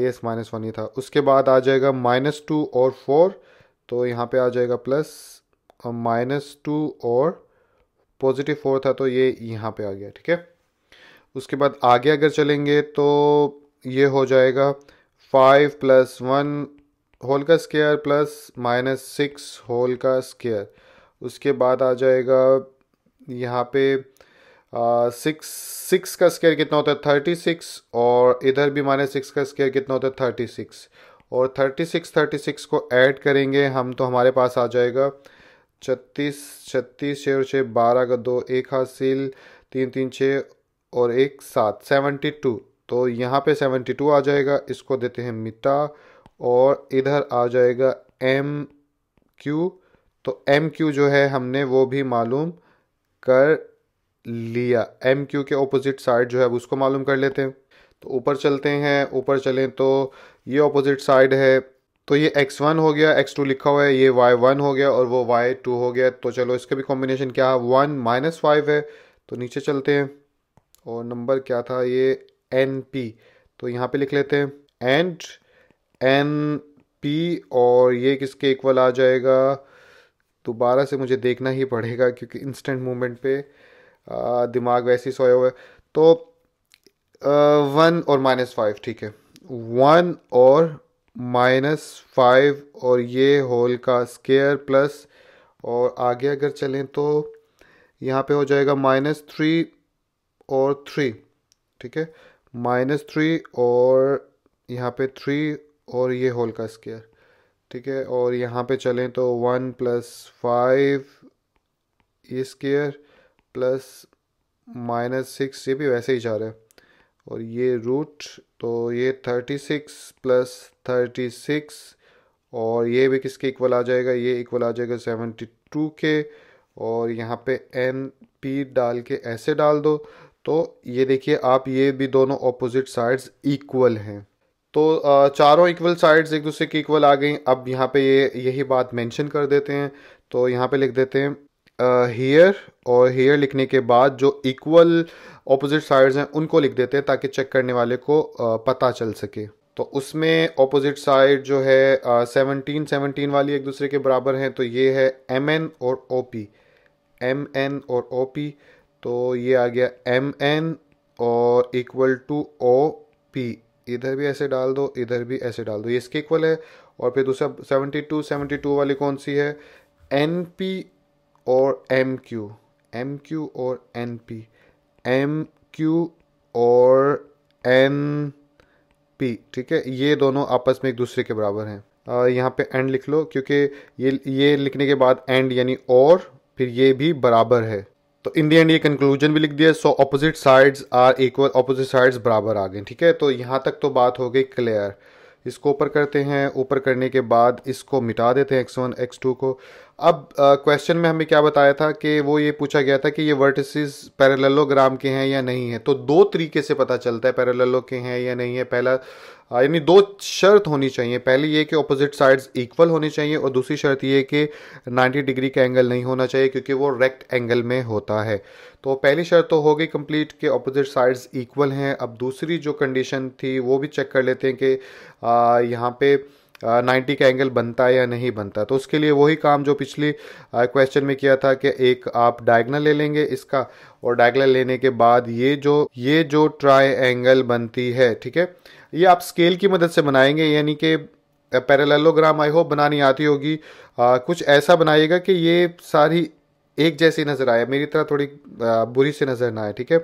यस माइनस वन ही था उसके बाद आ जाएगा माइनस टू और फोर तो यहाँ पे आ जाएगा प्लस माइनस टू और पॉजिटिव फोर था तो ये यहाँ पे आ गया ठीक है उसके बाद आगे अगर चलेंगे तो ये हो जाएगा फाइव प्लस वन होल का square plus minus six whole का स्केयर उसके बाद आ जाएगा यहाँ पे सिक्स सिक्स का स्केयर कितना होता है थर्टी सिक्स और इधर भी माइनस सिक्स का स्केयर कितना होता है थर्टी सिक्स और थर्टी सिक्स थर्टी सिक्स को ऐड करेंगे हम तो हमारे पास आ जाएगा छत्तीस छत्तीस छः और छः बारह का दो एक हाथ तीन तीन छः और एक सात सेवेंटी टू तो यहाँ पे सेवेंटी टू आ जाएगा इसको देते हैं मिटा और इधर आ जाएगा एम क्यू तो एम क्यू जो है हमने वो भी मालूम कर लिया एम क्यू के ऑपोजिट साइड जो है अब उसको मालूम कर लेते हैं तो ऊपर चलते हैं ऊपर चलें तो ये ऑपोजिट साइड है तो ये एक्स वन हो गया एक्स टू लिखा हुआ है ये वाई वन हो गया और वो वाई टू हो गया तो चलो इसका भी कॉम्बिनेशन क्या वन माइनस फाइव है तो नीचे चलते हैं और नंबर क्या था ये एन पी तो यहाँ पे लिख लेते हैं एंड एन पी और ये किसके इक्वल आ जाएगा दोबारा से मुझे देखना ही पड़ेगा क्योंकि इंस्टेंट मूवमेंट पे आ, दिमाग वैसे ही सोया हुआ है तो आ, वन और माइनस फाइव ठीक है वन और माइनस फाइव और ये होल का स्केयर प्लस और आगे अगर चलें तो यहाँ पे हो जाएगा माइनस थ्री और थ्री ठीक है माइनस थ्री और यहाँ पे थ्री और ये होल का स्केयर ठीक है और यहाँ पे चलें तो वन प्लस फाइव ये स्केयर प्लस माइनस सिक्स ये भी वैसे ही जा रहा है और ये रूट तो ये thirty six plus thirty six और ये भी किसके इक्वल आ जाएगा ये इक्वल आ जाएगा सेवेंटी टू के और यहाँ पे एन पी डाल के ऐसे डाल दो तो ये देखिए आप ये भी दोनों ऑपोजिट साइड्स इक्वल हैं तो चारों इक्वल साइड्स एक दूसरे की इक्वल आ गई अब यहाँ पे ये यही बात मेंशन कर देते हैं तो यहाँ पे लिख देते हैं हेयर और हेयर लिखने के बाद जो इक्वल ऑपोजिट साइड्स हैं उनको लिख देते हैं ताकि चेक करने वाले को पता चल सके तो उसमें ऑपोजिट साइड जो है सेवनटीन सेवनटीन वाली एक दूसरे के बराबर हैं तो ये है एम एन और ओ पी एम एन और ओ पी तो ये आ गया एम एन और इक्वल टू ओ पी इधर भी ऐसे डाल दो इधर भी ऐसे डाल दो ये इसके इक्वल है और फिर दूसरा सेवनटी टू सेवनटी टू वाली कौन सी है एन पी और एम क्यू एम क्यू और एन पी एम क्यू और एन पी ठीक है ये दोनों आपस में एक दूसरे के बराबर हैं यहाँ पे एंड लिख लो क्योंकि ये ये लिखने के बाद एंड यानी और फिर ये भी बराबर है तो इन दी एंड ये कंक्लूजन भी लिख दिया so opposite sides are equal opposite sides बराबर आ गए ठीक है तो यहाँ तक तो बात हो गई क्लियर इसको ऊपर करते हैं ऊपर करने के बाद इसको मिटा देते हैं एक्स वन एक्स टू को अब क्वेश्चन में हमें क्या बताया था कि वो ये पूछा गया था कि ये वर्टिसेस पैरेललोग्राम के हैं या नहीं है तो दो तरीके से पता चलता है पैरेललो के हैं या नहीं है पहला यानी दो शर्त होनी चाहिए पहली ये कि ऑपोजिट साइड्स इक्वल होनी चाहिए और दूसरी शर्त ये कि 90 डिग्री का एंगल नहीं होना चाहिए क्योंकि वो रेक्ट एंगल में होता है तो पहली शर्त तो हो गई कंप्लीट कि ऑपोजिट साइड्स इक्वल हैं अब दूसरी जो कंडीशन थी वो भी चेक कर लेते हैं कि यहाँ पर नाइन्टी का एंगल बनता है या नहीं बनता तो उसके लिए वही काम जो पिछली क्वेश्चन में किया था कि एक आप डायगनल ले लेंगे इसका और डायगनल लेने के बाद ये जो ये जो ट्राई एंगल बनती है ठीक है ये आप स्केल की मदद से बनाएंगे यानी कि पैरेललोग्राम आई होप बनानी आती होगी कुछ ऐसा बनाइएगा कि ये सारी एक जैसी नज़र आए मेरी तरह थोड़ी बुरी से नज़र ना आए ठीक है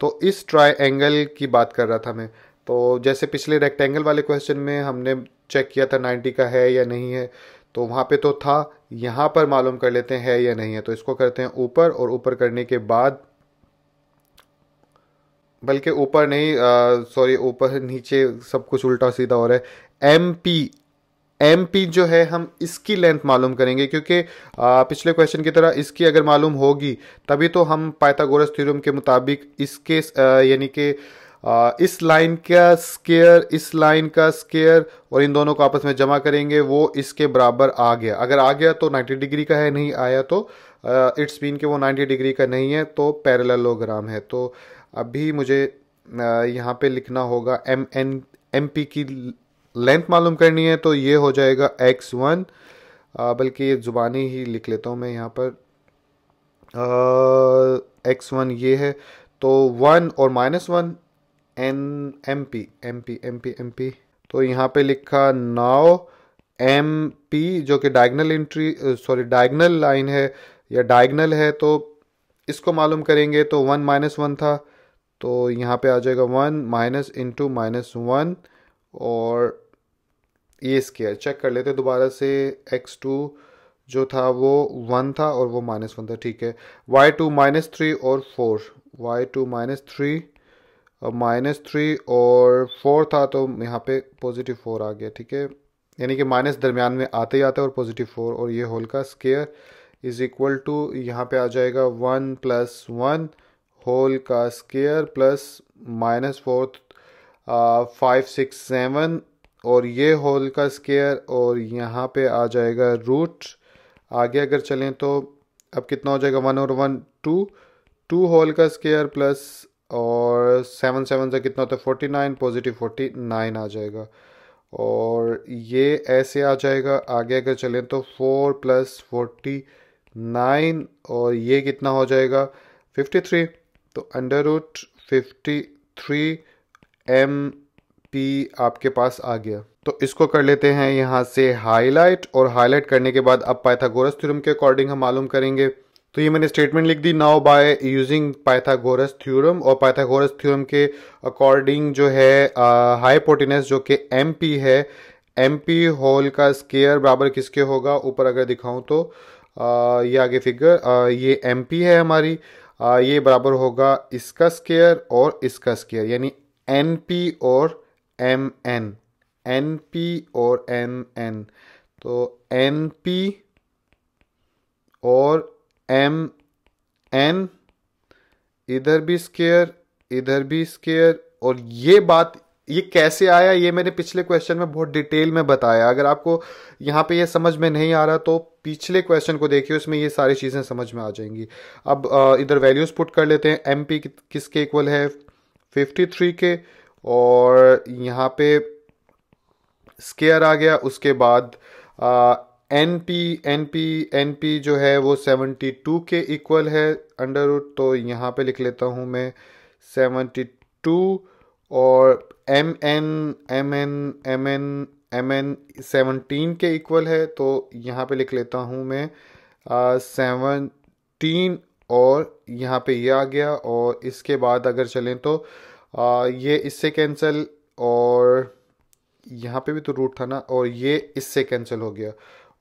तो इस ट्राई एंगल की बात कर रहा था मैं तो जैसे पिछले रेक्टेंगल वाले क्वेश्चन में हमने चेक किया था 90 का है या नहीं है तो वहाँ पे तो था यहाँ पर मालूम कर लेते हैं है या नहीं है तो इसको करते हैं ऊपर और ऊपर करने के बाद बल्कि ऊपर नहीं सॉरी ऊपर नीचे सब कुछ उल्टा सीधा हो रहा है एम पी एम पी जो है हम इसकी लेंथ मालूम करेंगे क्योंकि पिछले क्वेश्चन की तरह इसकी अगर मालूम होगी तभी तो हम पाइथागोरस थ्योरम के मुताबिक इसके यानी कि इस लाइन का स्केयर इस लाइन का स्केयर और इन दोनों को आपस में जमा करेंगे वो इसके बराबर आ गया अगर आ गया तो 90 डिग्री का है नहीं आया तो इट्स बीन के वो 90 डिग्री का नहीं है तो पैरेललोग्राम है तो अभी मुझे यहाँ पे लिखना होगा एम एन एम पी की लेंथ मालूम करनी है तो ये हो जाएगा एक्स वन बल्कि ये ज़ुबानी ही लिख लेता हूँ मैं यहाँ पर एक्स वन ये है तो वन और minus one N M P M P M P M P तो यहाँ पे लिखा नाव एम पी जो कि diagonal entry sorry diagonal line है या डायगनल है तो इसको मालूम करेंगे तो वन माइनस वन था तो यहाँ पे आ जाएगा one minus into minus one और ये स्केयर चेक कर लेते दोबारा से एक्स टू जो था वो वन था और वो माइनस वन था ठीक है वाई टू माइनस थ्री और four Y two minus three minus three और फोर था तो यहाँ पे पॉजिटिव फोर आ गया ठीक है यानी कि माइनस दरमियान में आते ही आते और पॉजिटिव फोर और ये होल का स्केयर इज़ इक्वल टू यहाँ पे आ जाएगा वन प्लस वन होल का square plus minus four five six seven और ये होल का स्केयर और यहाँ पे आ जाएगा रूट आगे अगर चलें तो अब कितना हो जाएगा वन और वन टू टू होल का स्केयर प्लस और सेवन सेवन से कितना होता है forty nine positive forty nine आ जाएगा और ये ऐसे आ जाएगा आगे अगर चलें तो फोर प्लस फोर्टी नाइन और ये कितना हो जाएगा फिफ्टी थ्री तो under root fifty three M P आपके पास आ गया तो इसको कर लेते हैं यहाँ से हाईलाइट और हाईलाइट करने के बाद अब पाइथागोरस थ्योरम के अकॉर्डिंग हम मालूम करेंगे तो ये मैंने स्टेटमेंट लिख दी now by using Pythagoras theorem और पाइथागोरस थ्योरम के अकॉर्डिंग जो है हाइपोटिनस uh, जो कि एम पी है एम होल का स्केयर बराबर किसके होगा ऊपर अगर दिखाऊं तो आ, uh, ये आगे फिगर uh, ये एम पी है हमारी आ, ये बराबर होगा इसका स्केयर और इसका स्केयर यानी एन पी और एम एन एन पी और एम एन तो एन पी और एम एन इधर भी स्केयर इधर भी स्केयर और ये बात ये कैसे आया ये मैंने पिछले क्वेश्चन में बहुत डिटेल में बताया अगर आपको यहाँ पे ये समझ में नहीं आ रहा तो पिछले क्वेश्चन को देखिए उसमें ये सारी चीज़ें समझ में आ जाएंगी अब इधर वैल्यूज़ पुट कर लेते हैं एम पी किसके इक्वल है फिफ्टी थ्री के और यहाँ पे स्केयर आ गया उसके बाद N P N P N P जो है वो सेवेंटी टू के इक्वल है अंडर रूट तो यहाँ पे लिख लेता हूँ मैं सेवेंटी टू और M N M N M N M N seventeen के इक्वल है तो यहाँ पे लिख लेता हूँ मैं सेवनटीन और यहाँ पे ये आ गया और इसके बाद अगर चलें तो आ, ये इससे कैंसिल और यहाँ पे भी तो रूट था ना और ये इससे कैंसिल हो गया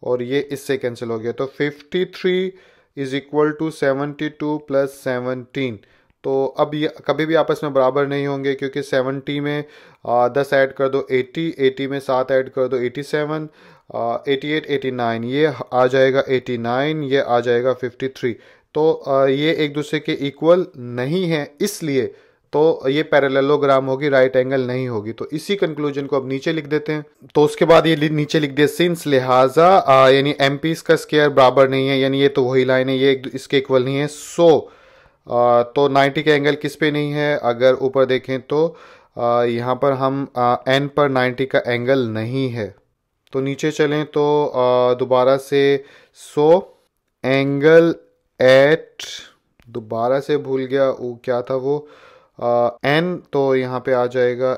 और ये इससे कैंसिल हो गया तो 53 three is equal to seventy two plus seventeen तो अब ये कभी भी आपस में बराबर नहीं होंगे क्योंकि 70 में आ, 10 ऐड कर दो 80 80 में 7 ऐड कर दो 87 सेवन एटी एट ये आ जाएगा 89 ये आ जाएगा 53 तो आ, ये एक दूसरे के इक्वल नहीं है इसलिए तो ये पैरेललोग्राम होगी राइट एंगल नहीं होगी तो इसी कंक्लूजन को अब नीचे लिख देते हैं तो उसके बाद ये नीचे लिख दिया सिंस लिहाजा यानी एम का स्केयर बराबर नहीं है यानी ये तो वही लाइन है ये इसके इक्वल नहीं है सो आ, तो 90 का एंगल किस पे नहीं है अगर ऊपर देखें तो यहाँ पर हम एन पर 90 का एंगल नहीं है तो नीचे चलें तो दोबारा से सो एंगल एट दोबारा से भूल गया वो क्या था वो एन तो यहाँ पे आ जाएगा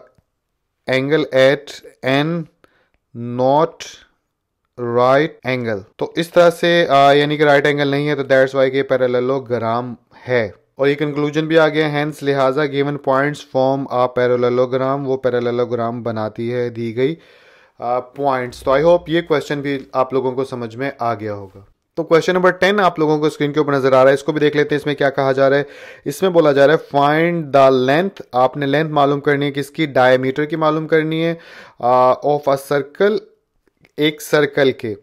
angle at N not right angle तो इस तरह से यानी कि राइट एंगल नहीं है तो दैट्स वाई के पैरेललोग्राम है और ये कंक्लूजन भी आ गया हैंस लिहाजा given points form a parallelogram वो पैरेललोग्राम बनाती है दी गई पॉइंट्स तो आई होप ये क्वेश्चन भी आप लोगों को समझ में आ गया होगा तो क्वेश्चन नंबर टेन आप लोगों को स्क्रीन के ऊपर नजर आ रहा है इसको भी देख लेते हैं इसमें क्या कहा जा रहा है इसमें बोला जा रहा है फाइंड द लेंथ आपने लेंथ मालूम करनी है किसकी डायमीटर की मालूम करनी है ऑफ अ सर्कल एक सर्कल के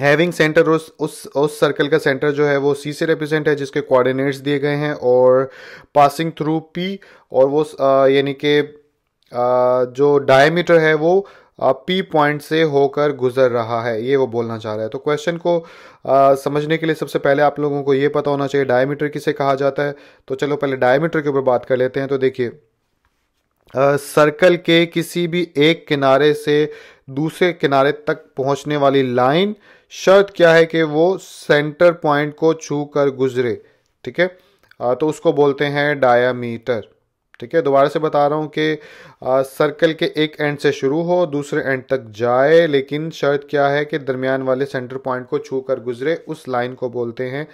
हैविंग सेंटर उस उस उस सर्कल का सेंटर जो है वो सी से रिप्रेजेंट है जिसके कोऑर्डिनेट्स दिए गए हैं और पासिंग थ्रू पी और वो uh, यानी कि uh, जो डायमीटर है वो पी uh, पॉइंट से होकर गुजर रहा है ये वो बोलना चाह रहा है तो क्वेश्चन को आ, समझने के लिए सबसे पहले आप लोगों को ये पता होना चाहिए डायमीटर किसे कहा जाता है तो चलो पहले डायमीटर के ऊपर बात कर लेते हैं तो देखिए सर्कल के किसी भी एक किनारे से दूसरे किनारे तक पहुंचने वाली लाइन शर्त क्या है कि वो सेंटर पॉइंट को छू कर गुजरे ठीक है तो उसको बोलते हैं डायामीटर ठीक है दोबारा से बता रहा हूँ कि सर्कल के एक एंड से शुरू हो दूसरे एंड तक जाए लेकिन शर्त क्या है कि दरमियान वाले सेंटर पॉइंट को छू कर गुजरे उस लाइन को बोलते हैं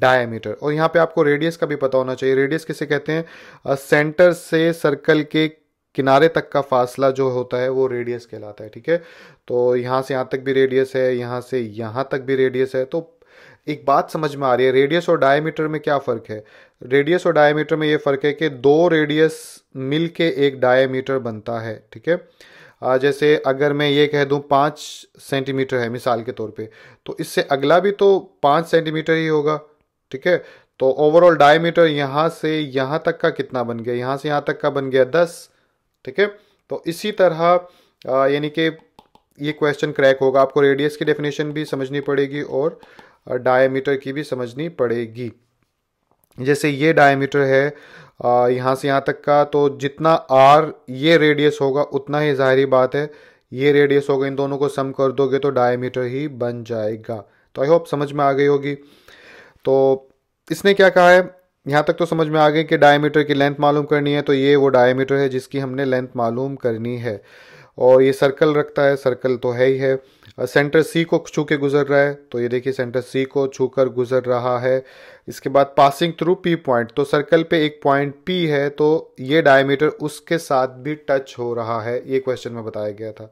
डायमीटर और यहाँ पे आपको रेडियस का भी पता होना चाहिए रेडियस किसे कहते हैं सेंटर से सर्कल के किनारे तक का फासला जो होता है वो रेडियस कहलाता है ठीक है तो यहाँ से यहाँ तक भी रेडियस है यहाँ से यहाँ तक भी रेडियस है तो एक बात समझ में आ रही है रेडियस और डायमीटर में क्या फ़र्क है रेडियस और डायमीटर में ये फ़र्क है कि दो रेडियस मिल के एक डायमीटर बनता है ठीक है जैसे अगर मैं ये कह दूँ पाँच सेंटीमीटर है मिसाल के तौर पे तो इससे अगला भी तो पाँच सेंटीमीटर ही होगा ठीक है तो ओवरऑल डायमीटर यहाँ से यहाँ तक का कितना बन गया यहाँ से यहाँ तक का बन गया दस ठीक है तो इसी तरह यानी कि ये क्वेश्चन क्रैक होगा आपको रेडियस की डेफिनेशन भी समझनी पड़ेगी और डायमीटर की भी समझनी पड़ेगी जैसे ये डायमीटर है यहाँ से यहाँ तक का तो जितना आर ये रेडियस होगा उतना ही ज़ाहरी बात है ये रेडियस होगा इन दोनों को सम कर दोगे तो डायमीटर ही बन जाएगा तो आई होप समझ में आ गई होगी तो इसने क्या कहा है यहाँ तक तो समझ में आ गई कि डायमीटर की लेंथ मालूम करनी है तो ये वो डायमीटर है जिसकी हमने लेंथ मालूम करनी है और ये सर्कल रखता है सर्कल तो है ही है सेंटर सी को छू के गुजर रहा है तो ये देखिए सेंटर सी को छू कर गुजर रहा है इसके बाद पासिंग थ्रू पी पॉइंट तो सर्कल पे एक पॉइंट पी है तो ये डायमीटर उसके साथ भी टच हो रहा है ये क्वेश्चन में बताया गया था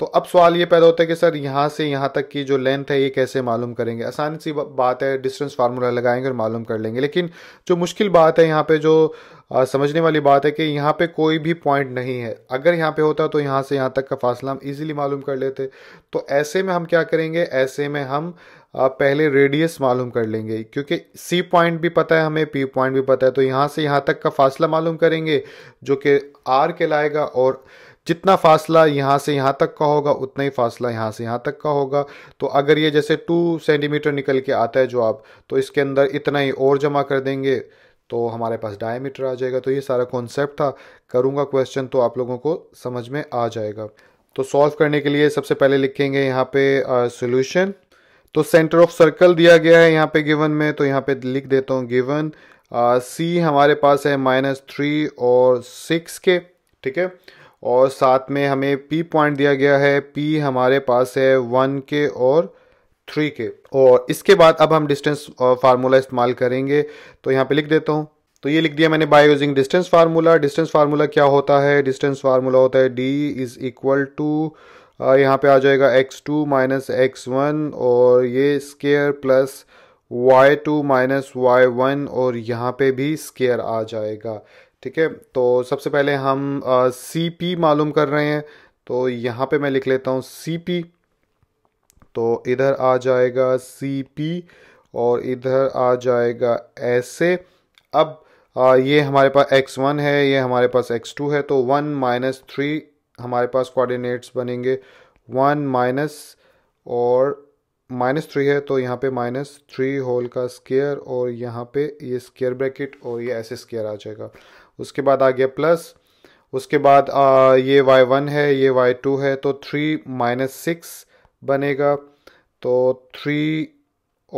तो अब सवाल ये पैदा होता है कि सर यहाँ से यहाँ तक की जो लेंथ है ये कैसे मालूम करेंगे आसान सी बात है डिस्टेंस फार्मूला लगाएंगे और मालूम कर लेंगे लेकिन जो मुश्किल बात है यहाँ पे जो आ, समझने वाली बात है कि यहाँ पे कोई भी पॉइंट नहीं है अगर यहाँ पे होता तो यहाँ से यहाँ तक का फासला हम इजीली मालूम कर लेते तो ऐसे में हम क्या करेंगे ऐसे में हम आ, पहले रेडियस मालूम कर लेंगे क्योंकि सी पॉइंट भी पता है हमें पी पॉइंट भी पता है तो यहाँ से यहाँ तक का फासला मालूम करेंगे जो कि आर लाएगा और जितना फासला यहाँ से यहाँ तक का होगा उतना ही फासला यहाँ से यहाँ तक का होगा तो अगर ये जैसे टू सेंटीमीटर निकल के आता है जो आप तो इसके अंदर इतना ही और जमा कर देंगे तो हमारे पास डायमीटर आ जाएगा तो ये सारा कॉन्सेप्ट था करूँगा क्वेश्चन तो आप लोगों को समझ में आ जाएगा तो सॉल्व करने के लिए सबसे पहले लिखेंगे यहाँ पे सोल्यूशन uh, तो सेंटर ऑफ सर्कल दिया गया है यहाँ पे गिवन में तो यहाँ पे लिख देता हूँ गिवन सी uh, हमारे पास है माइनस थ्री और सिक्स के ठीक है और साथ में हमें पी पॉइंट दिया गया है पी हमारे पास है वन के और थ्री के और इसके बाद अब हम डिस्टेंस फार्मूला uh, इस्तेमाल करेंगे तो यहाँ पे लिख देता हूँ तो ये लिख दिया मैंने by using distance formula distance formula क्या होता है डिस्टेंस फार्मूला होता है डी इज़ इक्वल टू यहाँ पे आ जाएगा X two minus x one और ये square plus Y two minus Y one और यहाँ पे भी स्केयर आ जाएगा ठीक है तो सबसे पहले हम सी uh, पी मालूम कर रहे हैं तो यहाँ पे मैं लिख लेता हूँ सी पी तो इधर आ जाएगा सी पी और इधर आ जाएगा ऐसे अब आ, ये हमारे पास एक्स वन है ये हमारे पास एक्स टू है तो वन माइनस थ्री हमारे पास कोऑर्डिनेट्स बनेंगे वन माइनस और माइनस थ्री है तो यहाँ पे माइनस थ्री होल का स्केयर और यहाँ पे ये स्केयर ब्रैकेट और ये ऐसे स्केयर आ जाएगा उसके बाद आ गया प्लस उसके बाद आ, ये वाई वन है ये वाई टू है तो थ्री माइनस सिक्स बनेगा तो थ्री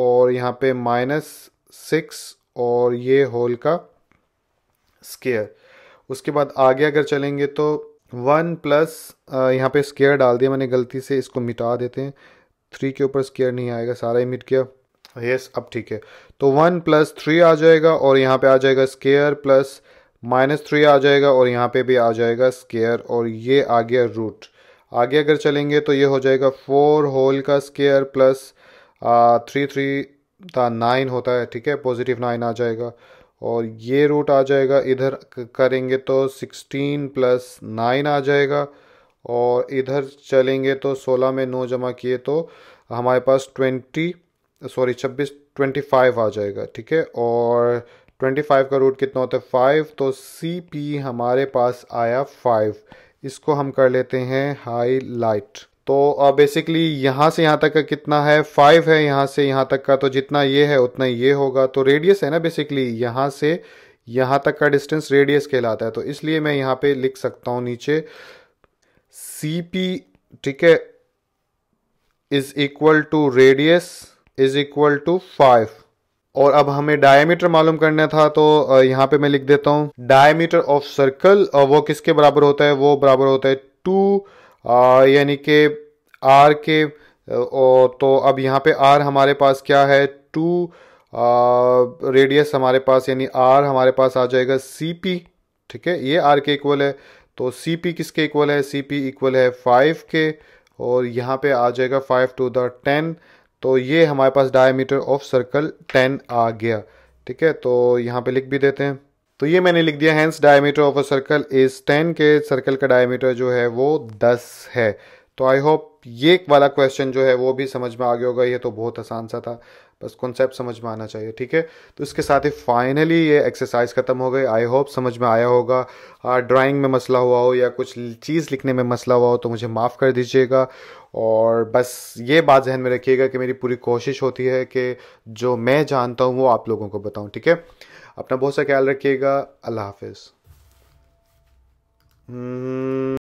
और यहाँ पे माइनस सिक्स और ये होल का स्केयर उसके बाद आगे अगर चलेंगे तो वन प्लस यहाँ पे स्केयर डाल दिया मैंने गलती से इसको मिटा देते हैं थ्री के ऊपर स्केयर नहीं आएगा सारा ही मिट गया यस अब ठीक है तो वन प्लस थ्री आ जाएगा और यहाँ पे आ जाएगा स्केयर प्लस माइनस थ्री आ जाएगा और यहाँ पे भी आ जाएगा स्केयर और ये आ गया रूट आगे अगर चलेंगे तो ये हो जाएगा फोर होल का स्केयर प्लस थ्री थ्री था नाइन होता है ठीक है पॉजिटिव नाइन आ जाएगा और ये रूट आ जाएगा इधर करेंगे तो सिक्सटीन प्लस नाइन आ जाएगा और इधर चलेंगे तो सोलह में नौ जमा किए तो हमारे पास ट्वेंटी सॉरी छब्बीस ट्वेंटी फाइव आ जाएगा ठीक है और ट्वेंटी फाइव का रूट कितना होता है फाइव तो सी पी हमारे पास आया फाइव इसको हम कर लेते हैं हाईलाइट तो बेसिकली यहां से यहां तक का कितना है फाइव है यहां से यहां तक का तो जितना ये है उतना ये होगा तो रेडियस है ना बेसिकली यहां से यहां तक का डिस्टेंस रेडियस कहलाता है तो इसलिए मैं यहां पे लिख सकता हूं नीचे सी पी ठीक है is equal to radius is equal to five और अब हमें डायमीटर मालूम करना था तो यहाँ पे मैं लिख देता हूँ डायमीटर ऑफ सर्कल वो किसके बराबर होता है वो बराबर होता है टू यानी के आर के तो अब यहाँ पे आर हमारे पास क्या है टू रेडियस हमारे पास यानी आर हमारे पास आ जाएगा सी पी ठीक है ये आर के इक्वल है तो सी पी किसके इक्वल है सी पी इक्वल है फाइव के और यहाँ पे आ जाएगा फाइव टू द टेन तो ये हमारे पास डायमीटर ऑफ सर्कल टेन आ गया ठीक है तो यहाँ पे लिख भी देते हैं तो ये मैंने लिख दिया hence diameter of a circle is ten के सर्कल का डायमीटर जो है वो दस है तो आई होप ये वाला क्वेश्चन जो है वो भी समझ में आ गया होगा ये तो बहुत आसान सा था बस कॉन्सेप्ट समझ में आना चाहिए ठीक है तो इसके साथ ही फाइनली ये एक्सरसाइज खत्म हो गई आई होप समझ में आया होगा ड्राइंग में मसला हुआ हो या कुछ चीज़ लिखने में मसला हुआ हो तो मुझे माफ़ कर दीजिएगा और बस ये बात जहन में रखिएगा कि मेरी पूरी कोशिश होती है कि जो मैं जानता हूँ वो आप लोगों को बताऊँ ठीक है अपना बहुत सा ख्याल रखिएगा अल्लाह हाफिज़ हम्म।